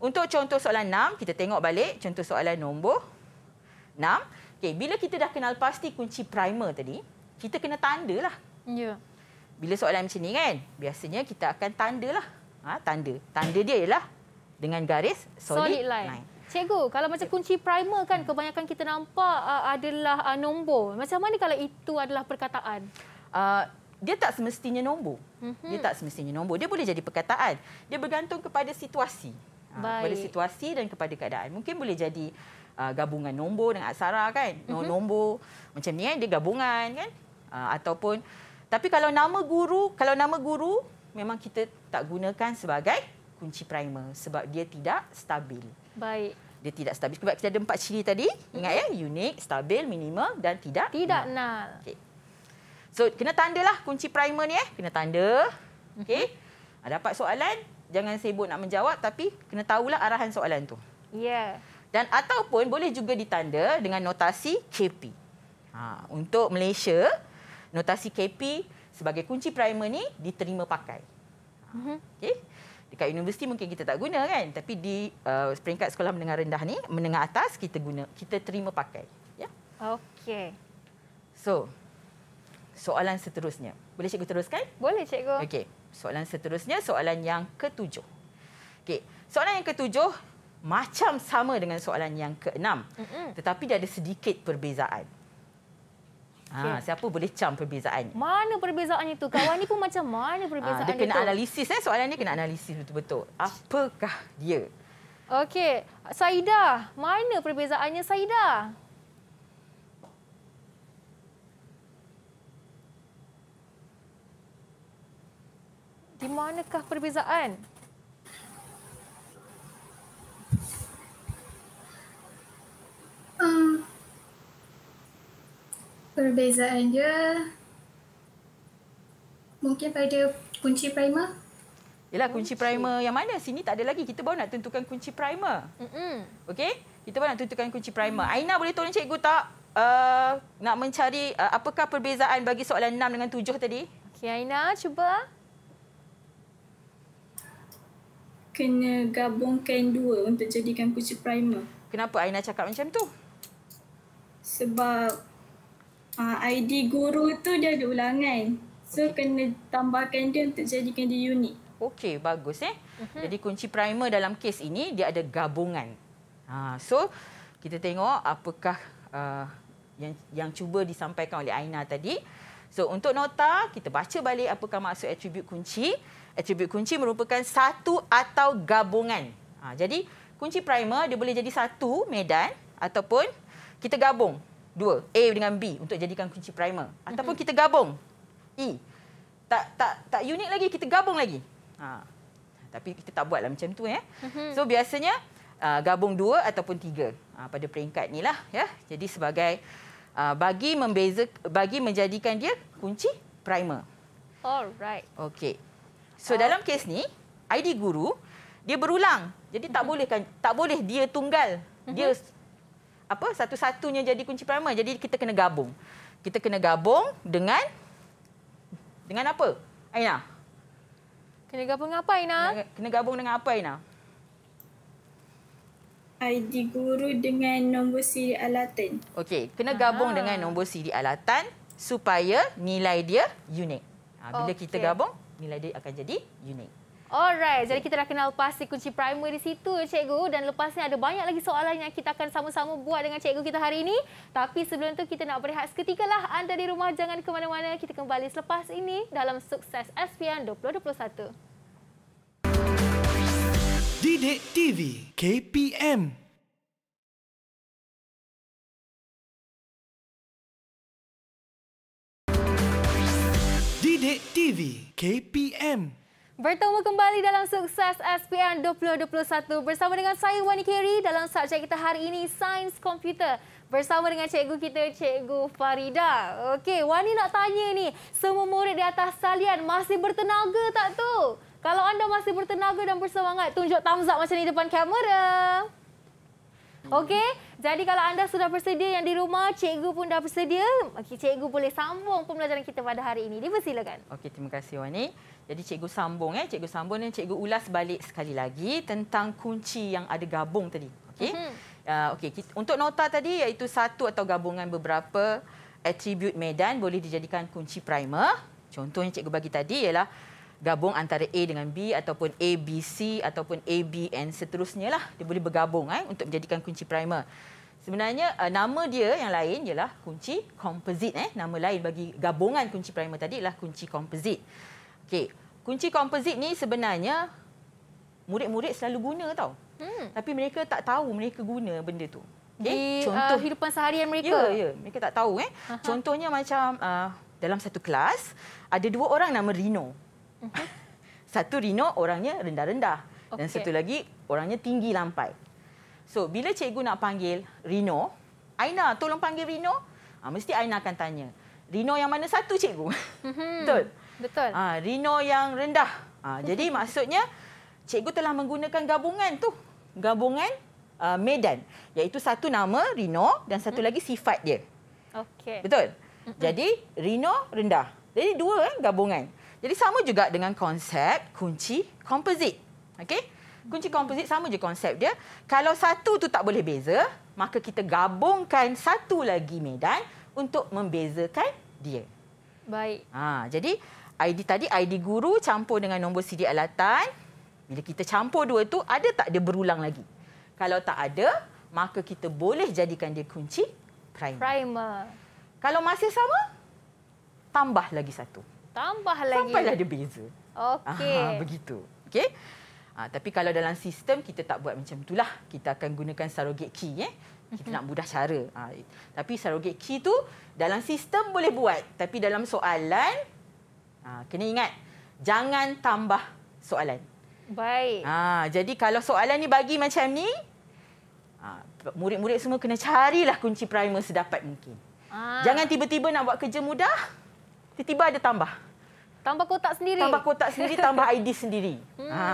Untuk contoh soalan 6, kita tengok balik contoh soalan nombor 6. Okay, bila kita dah kenal pasti kunci primer tadi, kita kena tandalah. lah. Ya. Yeah bila soalan macam ni kan, biasanya kita akan tandalah. Ha, tanda. Tanda dia ialah dengan garis solid, solid line. line. Cikgu, kalau macam kunci primer kan kebanyakan kita nampak uh, adalah uh, nombor. Macam mana kalau itu adalah perkataan? Uh, dia tak semestinya nombor. Mm -hmm. Dia tak semestinya nombor. Dia boleh jadi perkataan. Dia bergantung kepada situasi. Baik. Kepada situasi dan kepada keadaan. Mungkin boleh jadi uh, gabungan nombor dengan aksara kan. Mm -hmm. Nombor macam ni kan, dia gabungan kan. Uh, ataupun... Tapi kalau nama guru, kalau nama guru memang kita tak gunakan sebagai kunci primer sebab dia tidak stabil. Baik. Dia tidak stabil. Sebab kita ada empat ciri tadi. Ingat ya, unik, stabil, minimal dan tidak tidak null. Okay. So kena lah kunci primer ni eh, kena tanda. Okey. Mm-hmm. Ada dapat soalan, jangan sibuk nak menjawab tapi kena tahulah arahan soalan tu. Ya. Yeah. Dan ataupun boleh juga ditanda dengan notasi KP. Ha, untuk Malaysia, notasi KP sebagai kunci primer ni diterima pakai. Mhm. Okey. Dekat universiti mungkin kita tak guna kan tapi di uh, peringkat sekolah menengah rendah ni menengah atas kita guna kita terima pakai ya. Okey. So soalan seterusnya. Boleh cikgu teruskan? Boleh cikgu. Okey. Soalan seterusnya soalan yang ketujuh. Okey. Soalan yang ketujuh macam sama dengan soalan yang keenam. Mm-mm. Tetapi dia ada sedikit perbezaan. Ha, ah, okay. siapa boleh cam perbezaannya? Mana perbezaannya itu? Kawan ini pun macam mana perbezaannya ah, itu? Ha, dia kena itu? analisis eh. Soalan ni kena analisis betul-betul. Apakah dia? Okey, Saida, mana perbezaannya Saida? Di manakah perbezaan? Hmm. Perbezaan dia mungkin pada kunci primer. Ila kunci, oh, primer yang mana? Sini tak ada lagi. Kita baru nak tentukan kunci primer. Mm-mm. Okay? Kita baru nak tentukan kunci primer. Mm. Aina boleh tolong cikgu tak? Uh, nak mencari uh, apakah perbezaan bagi soalan 6 dengan 7 tadi? Okay Aina, cuba. Kena gabungkan dua untuk jadikan kunci primer. Kenapa Aina cakap macam tu? Sebab uh, ah, ID guru tu dia ada ulangan. So okay. kena tambahkan dia untuk jadikan dia unik. Okey, bagus eh. Uh-huh. Jadi kunci primer dalam kes ini dia ada gabungan. Ha, so kita tengok apakah uh, yang yang cuba disampaikan oleh Aina tadi. So untuk nota kita baca balik apakah maksud atribut kunci. Atribut kunci merupakan satu atau gabungan. Ha, jadi kunci primer dia boleh jadi satu medan ataupun kita gabung dua A dengan B untuk jadikan kunci primer ataupun kita gabung E tak tak tak unik lagi kita gabung lagi ha. tapi kita tak buatlah macam tu eh mm-hmm. so biasanya uh, gabung dua ataupun tiga uh, pada peringkat ni lah ya jadi sebagai uh, bagi membeza bagi menjadikan dia kunci primer alright okay so okay. dalam kes ni ID guru dia berulang jadi tak mm-hmm. bolehkan tak boleh dia tunggal dia mm-hmm apa satu-satunya jadi kunci primer. Jadi kita kena gabung. Kita kena gabung dengan dengan apa? Aina. Kena gabung dengan apa Aina? Kena gabung dengan apa Aina? ID guru dengan nombor siri alatan. Okey, kena gabung ah. dengan nombor siri alatan supaya nilai dia unik. Ha, bila okay. kita gabung, nilai dia akan jadi unik. Alright, jadi kita dah kenal pasti kunci primer di situ cikgu dan lepas ni ada banyak lagi soalan yang kita akan sama-sama buat dengan cikgu kita hari ini. Tapi sebelum tu kita nak berehat seketika lah. Anda di rumah jangan ke mana-mana. Kita kembali selepas ini dalam sukses SPM 2021. Didik TV KPM Didik TV KPM Bertemu kembali dalam sukses SPM 2021 bersama dengan saya Wani Kiri dalam subjek kita hari ini Sains Komputer bersama dengan cikgu kita Cikgu Farida. Okey, Wani nak tanya ni, semua murid di atas salian masih bertenaga tak tu? Kalau anda masih bertenaga dan bersemangat, tunjuk thumbs up macam ni depan kamera. Okey, jadi kalau anda sudah bersedia yang di rumah, cikgu pun dah bersedia, cikgu boleh sambung pembelajaran kita pada hari ini. Dipersilakan. Okey, terima kasih Wani. Jadi cikgu sambung eh, cikgu sambung dan cikgu ulas balik sekali lagi tentang kunci yang ada gabung tadi. Okey. Uh, okey, untuk nota tadi iaitu satu atau gabungan beberapa atribut medan boleh dijadikan kunci primer. Contohnya cikgu bagi tadi ialah gabung antara A dengan B ataupun A B C ataupun A B and seterusnya lah. Dia boleh bergabung eh untuk menjadikan kunci primer. Sebenarnya uh, nama dia yang lain ialah kunci composite eh. Nama lain bagi gabungan kunci primer tadi ialah kunci composite. Okey, kunci komposit ni sebenarnya murid-murid selalu guna tau. Hmm. Tapi mereka tak tahu mereka guna benda tu. Okay? Di uh, contoh uh, hidupan seharian mereka. Ya, ya, mereka tak tahu eh. Contohnya macam uh, dalam satu kelas ada dua orang nama Rino. Mhm. satu Rino orangnya rendah-rendah okay. dan satu lagi orangnya tinggi lampai. So, bila cikgu nak panggil Rino, Aina tolong panggil Rino, uh, mesti Aina akan tanya, Rino yang mana satu cikgu? Mhm. Betul. Betul. Ha, ah, Rino yang rendah. Ha, jadi maksudnya cikgu telah menggunakan gabungan tu, gabungan uh, Medan, iaitu satu nama Rino dan satu hmm. lagi sifat dia. Okey. Betul. Jadi Rino rendah. Jadi dua eh, gabungan. Jadi sama juga dengan konsep kunci composite. Okey. Kunci komposit sama je konsep dia. Kalau satu tu tak boleh beza, maka kita gabungkan satu lagi medan untuk membezakan dia. Baik. Ha, jadi, ID tadi ID guru campur dengan nombor CD alatan bila kita campur dua tu ada tak dia berulang lagi kalau tak ada maka kita boleh jadikan dia kunci primer, primer. kalau masih sama tambah lagi satu tambah lagi sampailah dia beza okey begitu okey ha, tapi kalau dalam sistem kita tak buat macam itulah kita akan gunakan surrogate key eh kita mhm. nak mudah cara. Ha, tapi surrogate key tu dalam sistem boleh buat. Tapi dalam soalan, Ha, kena ingat, jangan tambah soalan. Baik. Ha, jadi kalau soalan ni bagi macam ni, ha, murid-murid semua kena carilah kunci primer sedapat mungkin. Ha. Jangan tiba-tiba nak buat kerja mudah, tiba-tiba ada tambah. Tambah kotak sendiri. Tambah kotak sendiri, tambah ID sendiri. Hmm. Ha.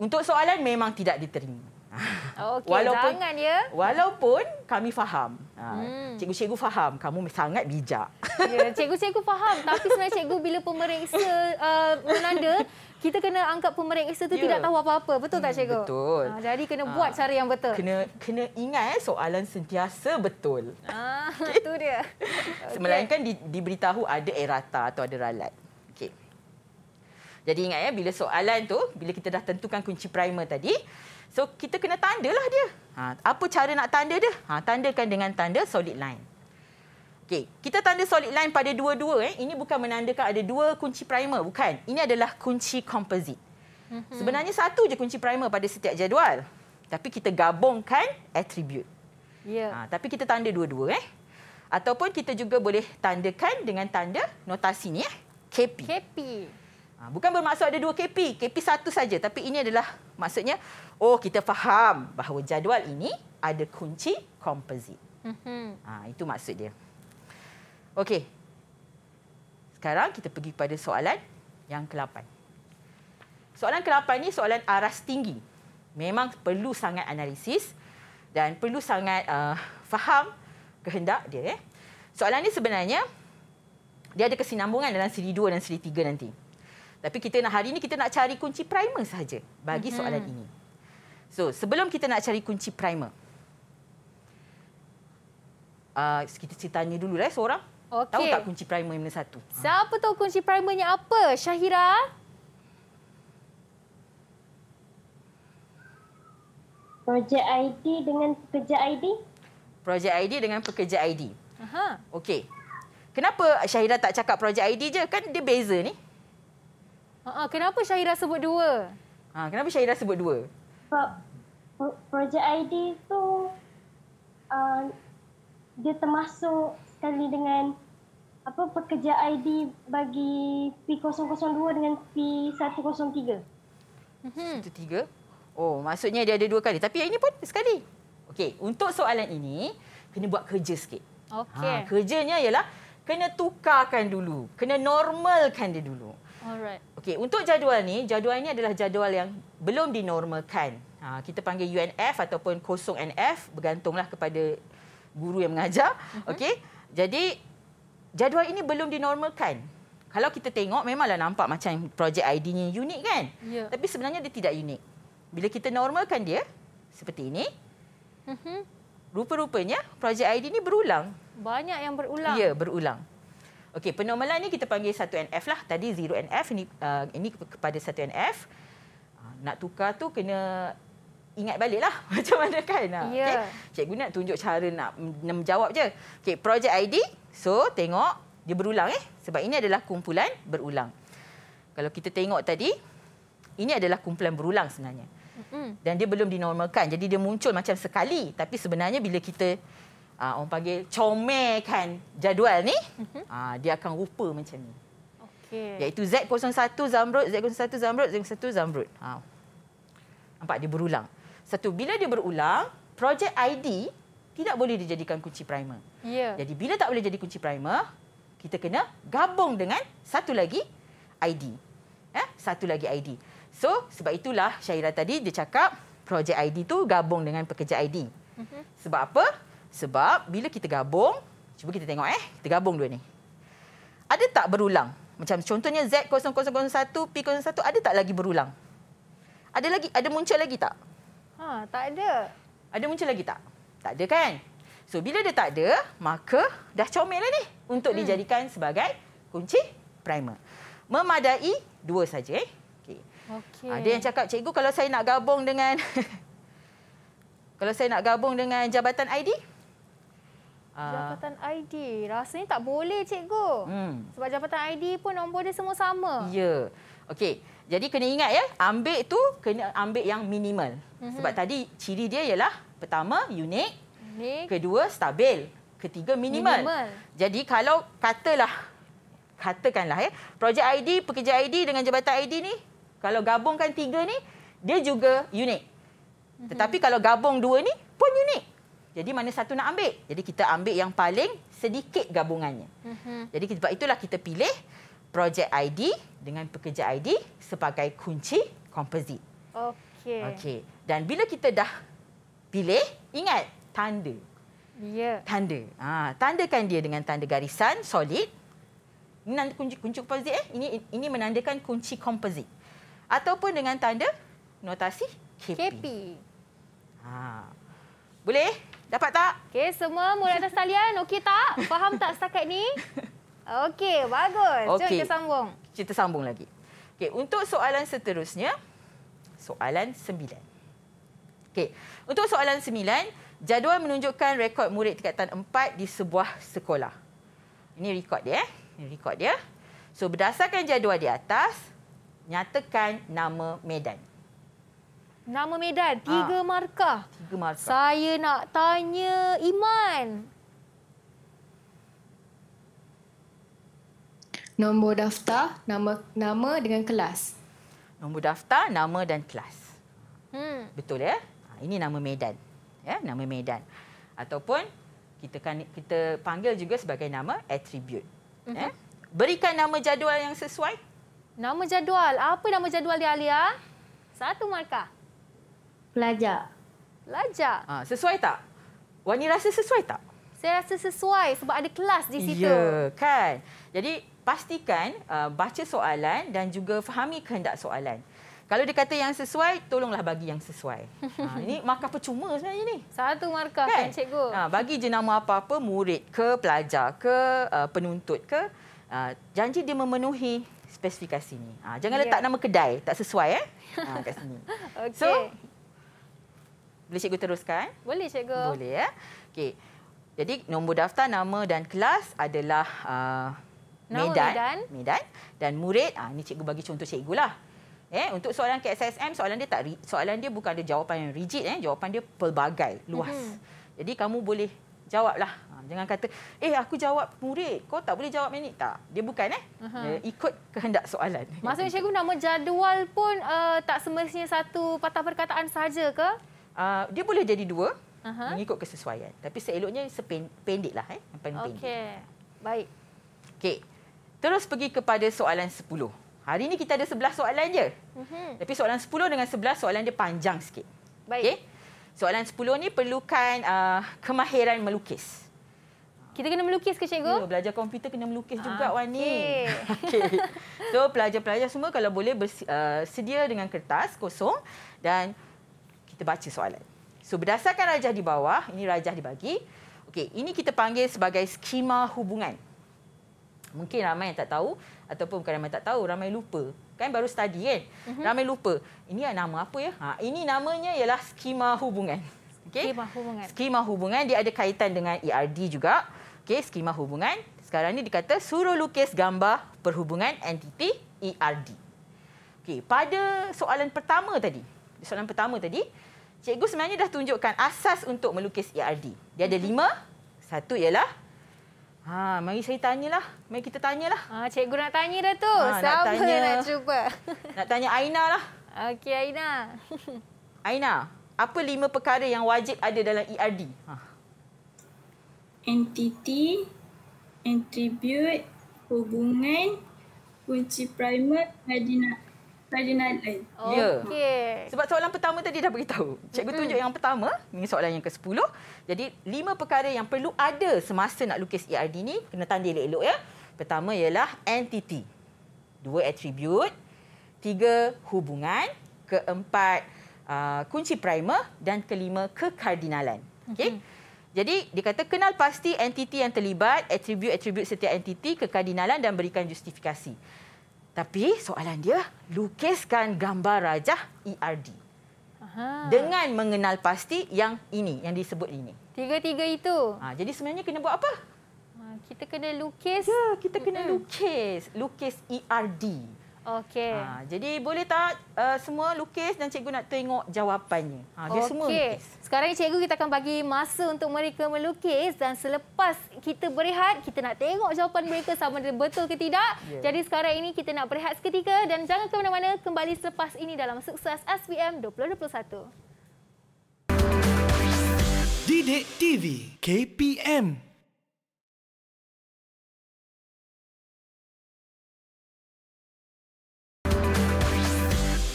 Untuk soalan memang tidak diterima. Okay. Okey, jangan ya. Walaupun kami faham. Ha, hmm. Cikgu-cikgu faham, kamu sangat bijak. Ya, cikgu-cikgu faham. Tapi sebenarnya cikgu bila pemeriksa uh, menanda, kita kena anggap pemeriksa itu ya. tidak tahu apa-apa. Betul hmm, tak cikgu? Betul. Ha, jadi kena ha. buat cara yang betul. Kena kena ingat eh, soalan sentiasa betul. Ah, itu dia. Okay. Melainkan di, diberitahu ada erata atau ada ralat. Jadi ingat ya, bila soalan tu, bila kita dah tentukan kunci primer tadi, So kita kena tandalah dia. Ha, apa cara nak tanda dia? Ha, tandakan dengan tanda solid line. Okey, kita tanda solid line pada dua-dua eh. Ini bukan menandakan ada dua kunci primer, bukan. Ini adalah kunci composite. Mhm. Sebenarnya satu je kunci primer pada setiap jadual. Tapi kita gabungkan attribute. Ya. Ha, tapi kita tanda dua-dua eh. Ataupun kita juga boleh tandakan dengan tanda notasi ni eh. KP. KP. Ha, bukan bermaksud ada dua KP. KP satu saja. Tapi ini adalah maksudnya, oh kita faham bahawa jadual ini ada kunci komposit. Mhm. Ha, itu maksud dia. Okey. Sekarang kita pergi pada soalan yang ke-8. Soalan ke-8 ini soalan aras tinggi. Memang perlu sangat analisis dan perlu sangat uh, faham kehendak dia. Eh. Soalan ini sebenarnya, dia ada kesinambungan dalam siri 2 dan siri 3 nanti. Tapi kita nak hari ini kita nak cari kunci primer saja bagi mm-hmm. soalan ini. So, sebelum kita nak cari kunci primer. Uh, kita ceritanya dulu lah eh, seorang. Okay. Tahu tak kunci primer yang mana satu? Ha. Siapa tahu kunci primernya apa, Syahira? Projek ID dengan pekerja ID. Projek ID dengan pekerja ID. Aha. Okey. Kenapa Syahira tak cakap projek ID je? Kan dia beza ni. Uh-huh. Kenapa Syahira sebut dua? Ha, kenapa Syahira sebut dua? Sebab projek ID tu uh, dia termasuk sekali dengan apa pekerja ID bagi P002 dengan P103. Itu mhm. tiga. Oh, maksudnya dia ada dua kali. Tapi yang ini pun sekali. Okey, untuk soalan ini, kena buat kerja sikit. Okey. Ha, kerjanya ialah kena tukarkan dulu. Kena normalkan dia dulu. Alright. Okey, untuk jadual ni, jadual ini adalah jadual yang belum dinormalkan. Ha, kita panggil UNF ataupun kosong NF, bergantunglah kepada guru yang mengajar. Mhm. Okey, jadi jadual ini belum dinormalkan. Kalau kita tengok, memanglah nampak macam projek ID ni unik kan? Ya. Tapi sebenarnya dia tidak unik. Bila kita normalkan dia, seperti ini, mhm. rupa-rupanya projek ID ni berulang. Banyak yang berulang. Ya, berulang. Okey, penormalan ni kita panggil 1NF lah. Tadi 0NF ini uh, ini kepada 1NF. Ah, nak tukar tu kena ingat baliklah macam mana kan. Yeah. Ya. Okey. Cikgu nak tunjuk cara nak menjawab je. Okey, projek ID. So, tengok dia berulang eh sebab ini adalah kumpulan berulang. Kalau kita tengok tadi ini adalah kumpulan berulang sebenarnya. Mm -hmm. Dan dia belum dinormalkan. Jadi dia muncul macam sekali tapi sebenarnya bila kita uh, orang panggil comelkan jadual ni, uh, dia akan rupa macam ni. Okay. Iaitu Z01 Zamrud, Z01 Zamrud, Z01 Zamrud. Ha. Nampak dia berulang. Satu, bila dia berulang, projek ID tidak boleh dijadikan kunci primer. Yeah. Jadi bila tak boleh jadi kunci primer, kita kena gabung dengan satu lagi ID. Eh? Ha? Satu lagi ID. So sebab itulah Syairah tadi dia cakap projek ID tu gabung dengan pekerja ID. Mm -hmm. Sebab apa? Sebab bila kita gabung, cuba kita tengok eh, kita gabung dua ni. Ada tak berulang? Macam contohnya Z0001, P01 ada tak lagi berulang? Ada lagi, ada muncul lagi tak? Ha, tak ada. Ada muncul lagi tak? Tak ada kan? So bila dia tak ada, maka dah comel lah ni untuk hmm. dijadikan sebagai kunci primer. Memadai dua saja eh. Okey. Okay. Ada yang cakap, "Cikgu, kalau saya nak gabung dengan kalau saya nak gabung dengan jabatan ID, Ah. Jabatan ID. Rasanya tak boleh cikgu. Hmm. Sebab jabatan ID pun nombor dia semua sama. Ya. Okey. Jadi kena ingat ya, ambil tu kena ambil yang minimal. Mm-hmm. Sebab tadi ciri dia ialah pertama unik, unik. kedua stabil, ketiga minimal. minimal. Jadi kalau katalah katakanlah ya, projek ID, pekerja ID dengan jabatan ID ni kalau gabungkan tiga ni dia juga unik. Mm-hmm. Tetapi kalau gabung dua ni pun unik. Jadi mana satu nak ambil? Jadi kita ambil yang paling sedikit gabungannya. Mm-hmm. Jadi sebab itulah kita pilih projek ID dengan pekerja ID sebagai kunci komposit. Okey. Okey. Dan bila kita dah pilih, ingat tanda. Ya. Yeah. Tanda. Ha, tandakan dia dengan tanda garisan solid. Ini nanti kunci kunci komposit eh. Ini ini menandakan kunci komposit. Ataupun dengan tanda notasi KP. KP. Ha. Boleh? Dapat tak? Okey, semua mulai atas talian. Okey tak? Faham tak setakat ni? Okey, bagus. Jom kita sambung. Kita sambung lagi. Okey, untuk soalan seterusnya, soalan sembilan. Okey, untuk soalan sembilan, jadual menunjukkan rekod murid tingkatan empat di sebuah sekolah. Ini rekod dia. Eh. Ini rekod dia. So, berdasarkan jadual di atas, nyatakan nama medan. Nama Medan, ah. tiga ha. markah. Tiga markah. Saya nak tanya Iman. Nombor daftar, nama nama dengan kelas. Nombor daftar, nama dan kelas. Hmm. Betul ya? Ha, ini nama Medan. Ya, nama Medan. Ataupun kita kan kita panggil juga sebagai nama attribute. Mm-hmm. Ya? Mhm. Berikan nama jadual yang sesuai. Nama jadual. Apa nama jadual dia, Alia? Satu markah. Pelajar. Pelajar. Ha, sesuai tak? Wani rasa sesuai tak? Saya rasa sesuai sebab ada kelas di situ. Ya, kan? Jadi, pastikan uh, baca soalan dan juga fahami kehendak soalan. Kalau dia kata yang sesuai, tolonglah bagi yang sesuai. Ha, ini markah percuma sebenarnya ni. Satu markah kan, kan cikgu? Ha, bagi je nama apa-apa, murid ke, pelajar ke, uh, penuntut ke, uh, janji dia memenuhi spesifikasi ni. Ha, jangan yeah. letak nama kedai, tak sesuai eh. Ha, kat sini. okay. So, boleh cikgu teruskan? Boleh cikgu. Boleh ya. Okey. Jadi nombor daftar nama dan kelas adalah uh, Medan. Medan. Medan dan murid. Ah ni cikgu bagi contoh cikgulah. Eh untuk soalan KSSM soalan dia tak soalan dia bukan ada jawapan yang rigid eh jawapan dia pelbagai, luas. Mm -hmm. Jadi kamu boleh jawablah. Ah, jangan kata eh aku jawab murid, kau tak boleh jawab ini tak. Dia bukan eh. Uh mhm. -huh. ikut kehendak soalan. Maksudnya cikgu nama jadual pun uh, tak semestinya satu patah perkataan saja ke? uh, dia boleh jadi dua uh-huh. mengikut kesesuaian tapi seeloknya sependeklah eh yang okey baik okey terus pergi kepada soalan sepuluh. hari ini kita ada 11 soalan je uh-huh. tapi soalan sepuluh dengan 11 soalan dia panjang sikit baik okay. soalan sepuluh ni perlukan uh, kemahiran melukis kita kena melukis ke cikgu? Ya, belajar komputer kena melukis ah, juga Wani. Okey. okay. So pelajar-pelajar semua kalau boleh bersedia ah, dengan kertas kosong dan kita baca soalan. So berdasarkan rajah di bawah, ini rajah dibagi. Okey, ini kita panggil sebagai skema hubungan. Mungkin ramai yang tak tahu ataupun bukan ramai tak tahu, ramai lupa. Kan baru study kan? Mm-hmm. Ramai lupa. Ini nama apa ya? Ha, ini namanya ialah skema hubungan. Okay. Skema hubungan. Skema hubungan dia ada kaitan dengan ERD juga. Okey, skema hubungan. Sekarang ni dikata suruh lukis gambar perhubungan entiti ERD. Okey, pada soalan pertama tadi. Soalan pertama tadi, cikgu sebenarnya dah tunjukkan asas untuk melukis ERD. Dia ada mhm. lima. Satu ialah... Ha, mari saya tanyalah. Mari kita tanyalah. Ha, cikgu nak tanya dah tu. Ha, Siapa nak, tanya, nak cuba? Nak tanya Aina lah. Okey, Aina. Aina, apa lima perkara yang wajib ada dalam ERD? Ha. Entiti, attribute, hubungan, kunci primer, koordinat pada Natal. Okay. Ya. Sebab soalan pertama tadi dah beritahu. Cikgu tunjuk yang pertama, ini soalan yang ke-10. Jadi, lima perkara yang perlu ada semasa nak lukis ERD ni, kena tandil elok-elok ya. Pertama ialah entity. Dua attribute. Tiga, hubungan. Keempat, uh, kunci primer. Dan kelima, kekardinalan. Okay. Jadi, dia kata kenal pasti entiti yang terlibat, attribute-attribute setiap entiti, kekardinalan dan berikan justifikasi. Tapi soalan dia, lukiskan gambar rajah ERD. Aha. Dengan mengenal pasti yang ini, yang disebut ini. Tiga-tiga itu. Ha, jadi sebenarnya kena buat apa? Ha, kita kena lukis. Ya, kita kena lukis. Lukis ERD. Okey. Ha, jadi boleh tak uh, semua lukis dan cikgu nak tengok jawapannya. Ha, dia okay. semua lukis. Sekarang ni cikgu kita akan bagi masa untuk mereka melukis dan selepas kita berehat, kita nak tengok jawapan mereka sama ada betul ke tidak. Yeah. Jadi sekarang ini kita nak berehat seketika dan jangan ke mana-mana kembali selepas ini dalam Sukses SPM 2021. Didik TV KPM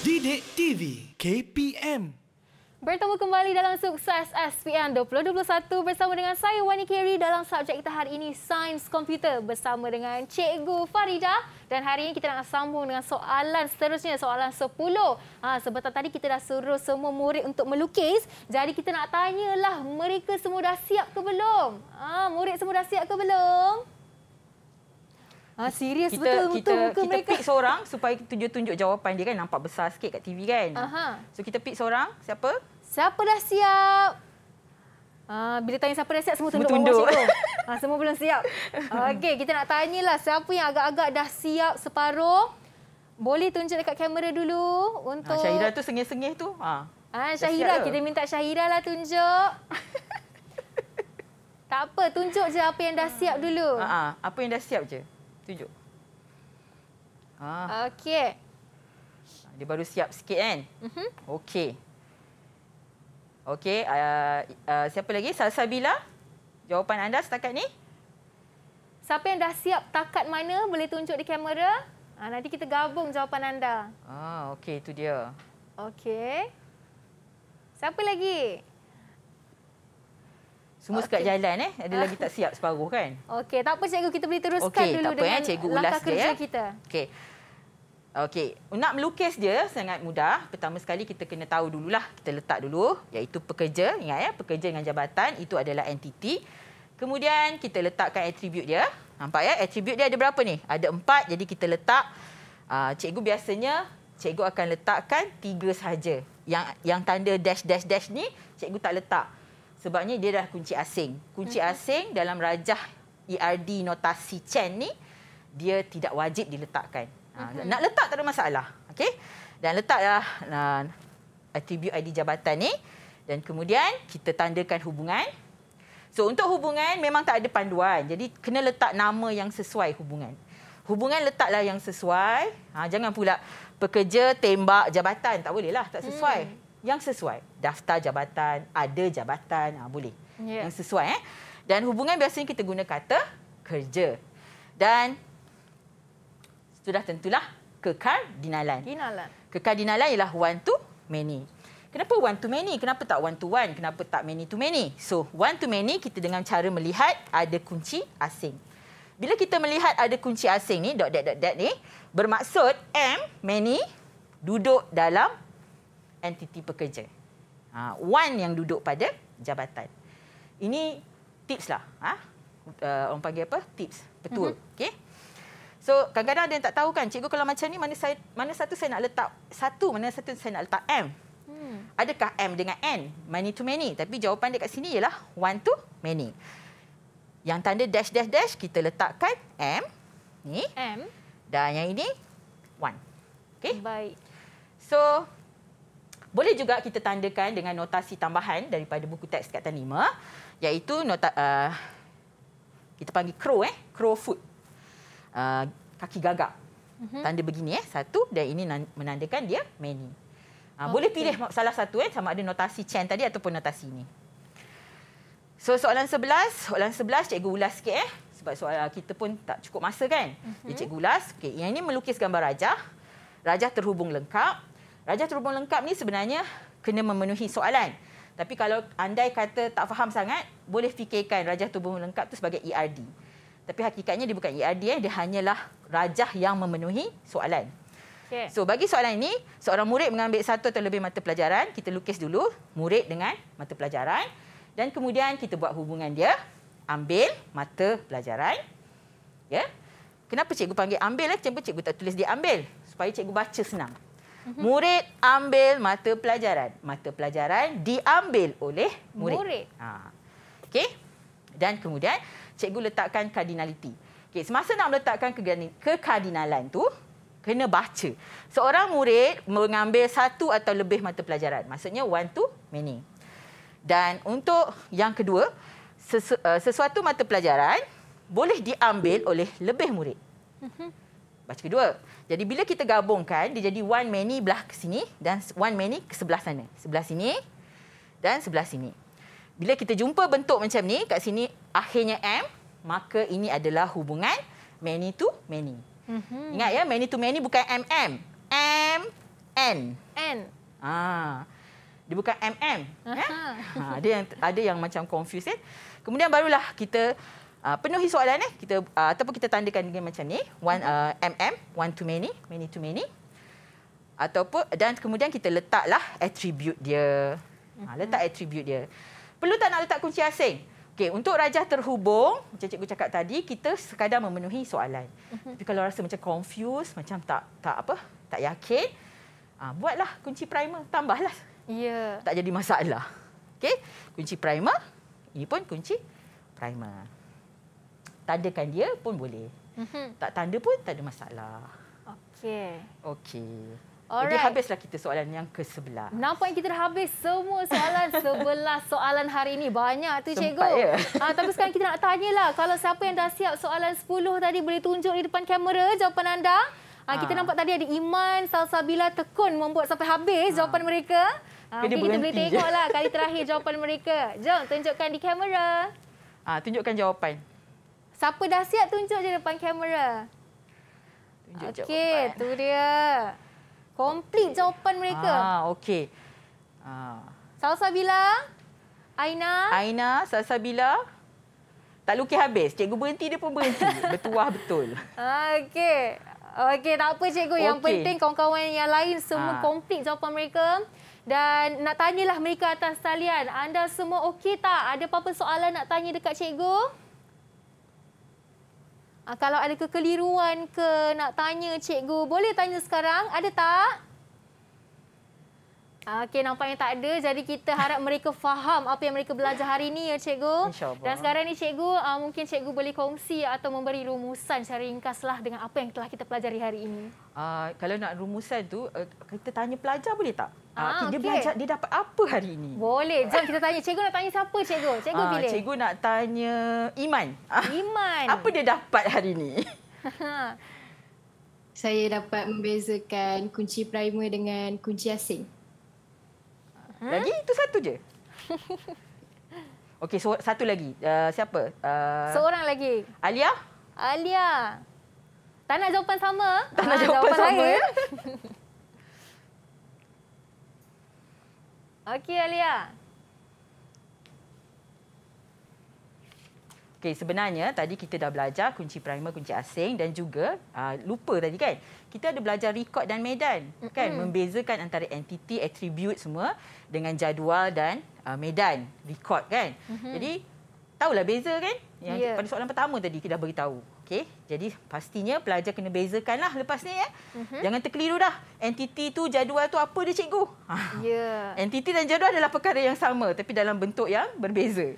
Didik TV KPM Bertemu kembali dalam sukses SPM 2021 bersama dengan saya Wani Kiri dalam subjek kita hari ini Sains Komputer bersama dengan Cikgu Farida dan hari ini kita nak sambung dengan soalan seterusnya soalan 10. Ha, ah, sebentar tadi kita dah suruh semua murid untuk melukis jadi kita nak tanyalah mereka semua dah siap ke belum? Ha, murid semua dah siap ke belum? Ha, ah, serius kita, betul kita, betul muka kita mereka. Kita pick seorang supaya tunjuk-tunjuk jawapan dia kan nampak besar sikit kat TV kan. Aha. So kita pick seorang, siapa? Siapa dah siap? Uh, bila tanya siapa dah siap semua tunduk. tunduk. Ha, semua belum siap. Uh, Okey, kita nak tanyalah siapa yang agak-agak dah siap separuh. Boleh tunjuk dekat kamera dulu untuk ha, Syahira tu sengih-sengih tu. Ha. Ah, Syahira, kita minta Syahira lah tunjuk. tak apa, tunjuk je apa yang dah siap dulu. Ha, apa yang dah siap je. Tunjuk. Ha. Ah. Okey. Ah, dia baru siap sikit kan? Mhm. Uh -huh. Okey. Okey, uh, uh, siapa lagi? Salsabila? Jawapan anda setakat ni? Siapa yang dah siap takat mana boleh tunjuk di kamera? Uh, nanti kita gabung jawapan anda. Ah, okey itu dia. Okey. Siapa lagi? Semua okay. sekat jalan eh. Ada lagi tak siap separuh kan? Okey, tak apa cikgu kita boleh teruskan okay, dulu apa, eh? dengan ya, cikgu langkah ulas kerja dia, ya. kita. Okey. Okey, nak melukis dia sangat mudah. Pertama sekali kita kena tahu dululah. Kita letak dulu iaitu pekerja, ingat ya, pekerja dengan jabatan itu adalah entiti. Kemudian kita letakkan atribut dia. Nampak ya, atribut dia ada berapa ni? Ada empat, jadi kita letak. Uh, cikgu biasanya, cikgu akan letakkan tiga sahaja. Yang yang tanda dash, dash, dash ni, cikgu tak letak. Sebabnya dia dah kunci asing. Kunci hmm asing dalam rajah ERD notasi CHEN ni dia tidak wajib diletakkan. hmm nak letak tak ada masalah. Okey. Dan letaklah uh, atribut ID jabatan ni dan kemudian kita tandakan hubungan. So untuk hubungan memang tak ada panduan. Jadi kena letak nama yang sesuai hubungan. Hubungan letaklah yang sesuai. Ha, jangan pula pekerja tembak jabatan. Tak boleh lah. Tak sesuai. Mm yang sesuai. Daftar jabatan, ada jabatan, ha, boleh. Yeah. Yang sesuai. Eh? Dan hubungan biasanya kita guna kata kerja. Dan sudah tentulah kekal dinalan. dinalan. Kekal dinalan ialah one to many. Kenapa one to many? Kenapa tak one to one? Kenapa tak many to many? So, one to many kita dengan cara melihat ada kunci asing. Bila kita melihat ada kunci asing ni, dot, dot, dot, dot ni, bermaksud M, many, duduk dalam entiti pekerja. Ha, one yang duduk pada jabatan. Ini tips lah. Ha? Uh, orang panggil apa? Tips. Betul. Mm-hmm. Okay? So kadang-kadang ada yang tak tahu kan, cikgu kalau macam ni mana saya mana satu saya nak letak satu, mana satu saya nak letak M. Hmm. Adakah M dengan N? Many to many. Tapi jawapan dia kat sini ialah one to many. Yang tanda dash, dash, dash, kita letakkan M. Ni. M. Dan yang ini, one. Okay? Baik. So, boleh juga kita tandakan dengan notasi tambahan daripada buku teks kata lima iaitu nota uh, kita panggil crow eh, crow foot. Uh, kaki gagak. Mm-hmm. Tanda begini eh, satu dan ini menandakan dia many. Uh, oh, boleh pilih salah satu eh sama ada notasi chen tadi ataupun notasi ini. So soalan sebelas soalan sebelas cikgu ulas sikit eh sebab soalan uh, kita pun tak cukup masa kan. Mm-hmm. cikgu ulas, okey, yang ini melukis gambar rajah. Rajah terhubung lengkap, Raja terhubung lengkap ni sebenarnya kena memenuhi soalan. Tapi kalau andai kata tak faham sangat, boleh fikirkan raja tubuh lengkap tu sebagai ERD. Tapi hakikatnya dia bukan ERD, eh. dia hanyalah raja yang memenuhi soalan. Okay. So bagi soalan ini, seorang murid mengambil satu atau lebih mata pelajaran. Kita lukis dulu murid dengan mata pelajaran. Dan kemudian kita buat hubungan dia, ambil mata pelajaran. Yeah. Kenapa cikgu panggil ambil? Eh? Kenapa cikgu tak tulis dia ambil? Supaya cikgu baca senang. Mhm. Murid ambil mata pelajaran. Mata pelajaran diambil oleh murid. murid. Ha. Okey. Dan kemudian cikgu letakkan kardinaliti. Okay, semasa nak letakkan ke kekardinalan tu kena baca. Seorang murid mengambil satu atau lebih mata pelajaran. Maksudnya one to many. Dan untuk yang kedua, sesu eh, sesuatu mata pelajaran boleh diambil oleh lebih murid. Mhm. Baca kedua. Jadi bila kita gabungkan, dia jadi one many belah ke sini dan one many ke sebelah sana. Sebelah sini dan sebelah sini. Bila kita jumpa bentuk macam ni, kat sini akhirnya M, maka ini adalah hubungan many to many. Mm-hmm. Ingat ya, many to many bukan MM. M, N. N. Ah. Dia bukan MM. Ya? Ha, ada, yang, ada yang macam confused. Eh? Kan? Kemudian barulah kita uh, penuhi soalan eh kita uh, ataupun kita tandakan dengan macam ni one uh, mm one too many many too many ataupun dan kemudian kita letaklah attribute dia ha, letak attribute dia perlu tak nak letak kunci asing Okey, untuk rajah terhubung, macam cikgu cakap tadi, kita sekadar memenuhi soalan. Mhm. Tapi kalau rasa macam confused, macam tak tak apa, tak yakin, uh, buatlah kunci primer, tambahlah. Ya. Yeah. Tak jadi masalah. Okey, kunci primer, ini pun kunci primer tandakan dia pun boleh. Mm-hmm. Tak tanda pun tak ada masalah. Okey. Okey. Alright. Jadi habislah kita soalan yang ke-11. Nampaknya kita dah habis semua soalan sebelah soalan hari ini. Banyak tu cikgu. Ya? Ha, tapi sekarang kita nak tanya lah. kalau siapa yang dah siap soalan 10 tadi boleh tunjuk di depan kamera jawapan anda. Ha, kita ha. nampak tadi ada Iman, Salsabila, Tekun membuat sampai habis ha. jawapan mereka. Ha, okay, kita boleh tengoklah kali terakhir jawapan mereka. Jom tunjukkan di kamera. Ha, tunjukkan jawapan. Siapa dah siap tunjuk je depan kamera. Okey, tu dia. Complete okay. jawapan mereka. Ah, okey. Ah. Salsabila? Aina? Aina, Salsabila? Tak lukis habis. Cikgu berhenti dia pun berhenti. Bertuah betul. Ah, okey. Okey, tak apa cikgu. Okay. Yang penting kawan-kawan yang lain semua ah. complete jawapan mereka. Dan nak tanyalah mereka atas talian. Anda semua okey tak? Ada apa-apa soalan nak tanya dekat cikgu? Ah, kalau ada kekeliruan ke nak tanya cikgu, boleh tanya sekarang. Ada tak? Okey, nampaknya tak ada. Jadi kita harap mereka faham apa yang mereka belajar hari ini ya, Cikgu. Dan sekarang ni Cikgu, uh, mungkin Cikgu boleh kongsi atau memberi rumusan secara ringkaslah dengan apa yang telah kita pelajari hari ini. Uh, kalau nak rumusan tu, eh, kita tanya pelajar boleh tak? Ah, ah okay. Dia belajar, dia dapat apa hari ini? Boleh. Jom kita tanya. Cikgu nak tanya siapa, Cikgu? Cikgu uh, pilih. Cikgu nak tanya Iman. Iman. apa dia dapat hari ini? Saya dapat membezakan kunci primer dengan kunci asing. Ha? Lagi itu satu je. Okey, so, satu lagi. Uh, siapa? Uh, Seorang lagi. Alia? Alia. Tak nak jawapan sama. Tak nak ha, jawapan, jawapan sama. Ya? Okey, Alia. Okey, sebenarnya tadi kita dah belajar kunci primer, kunci asing dan juga uh, lupa tadi kan? kita ada belajar rekod dan medan mm-hmm. kan membezakan antara entiti, atribut semua dengan jadual dan uh, medan rekod kan mm-hmm. jadi tahulah beza kan yang yeah. pada soalan pertama tadi kita dah beritahu okay? jadi pastinya pelajar kena bezakan lah lepas ni ya mm-hmm. jangan terkeliru dah Entiti tu jadual tu apa dia cikgu ha. ya yeah. entity dan jadual adalah perkara yang sama tapi dalam bentuk yang berbeza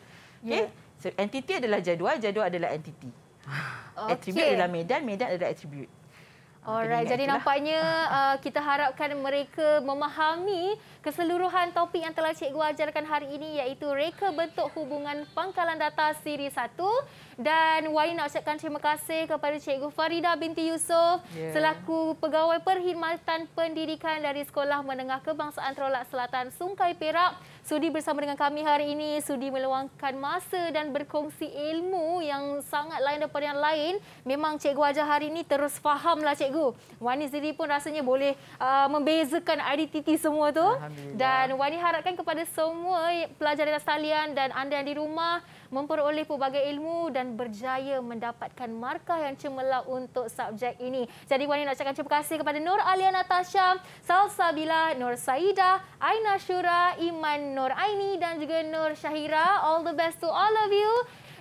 okay? yeah. so entity adalah jadual jadual adalah entiti. okay. attribute adalah medan medan adalah atribut. Ah, Alright, jadi itulah. nampaknya uh, kita harapkan mereka memahami keseluruhan topik yang telah cikgu ajarkan hari ini iaitu reka bentuk hubungan pangkalan data siri 1. Dan Wali nak ucapkan terima kasih kepada Cikgu Farida binti Yusof yeah. selaku pegawai perkhidmatan pendidikan dari Sekolah Menengah Kebangsaan Terolak Selatan Sungai Perak. Sudi bersama dengan kami hari ini. Sudi meluangkan masa dan berkongsi ilmu yang sangat lain daripada yang lain. Memang Cikgu Ajar hari ini terus fahamlah Cikgu. Wani sendiri pun rasanya boleh uh, membezakan identiti semua tu. Dan Wani harapkan kepada semua pelajar di atas dan anda yang di rumah memperoleh pelbagai ilmu dan berjaya mendapatkan markah yang cemerlang untuk subjek ini. Jadi Wani nak cakap terima kasih kepada Nur Alia Natasha, Salsabila, Nur Saida, Aina Shura, Iman Nur Aini dan juga Nur Shahira. All the best to all of you.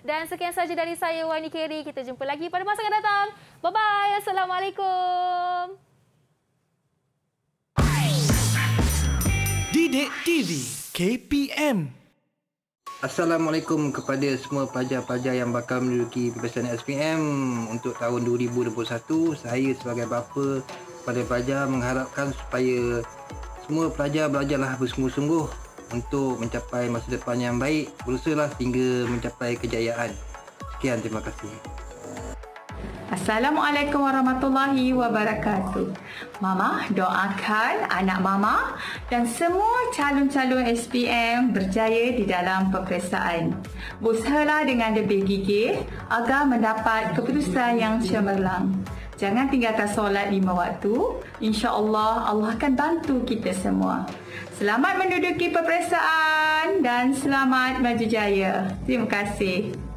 Dan sekian sahaja dari saya Wani Keri. Kita jumpa lagi pada masa akan datang. Bye bye. Assalamualaikum. Didik TV KPM Assalamualaikum kepada semua pelajar-pelajar yang bakal menduduki pembesaran SPM untuk tahun 2021. Saya sebagai bapa kepada pelajar mengharapkan supaya semua pelajar belajarlah bersungguh-sungguh untuk mencapai masa depan yang baik. Berusaha sehingga mencapai kejayaan. Sekian, terima kasih. Assalamualaikum warahmatullahi wabarakatuh. Mama doakan anak mama dan semua calon-calon SPM berjaya di dalam peperiksaan. Usahalah dengan lebih gigih agar mendapat keputusan yang cemerlang. Jangan tinggalkan solat lima waktu. InsyaAllah Allah akan bantu kita semua. Selamat menduduki peperiksaan dan selamat maju jaya. Terima kasih.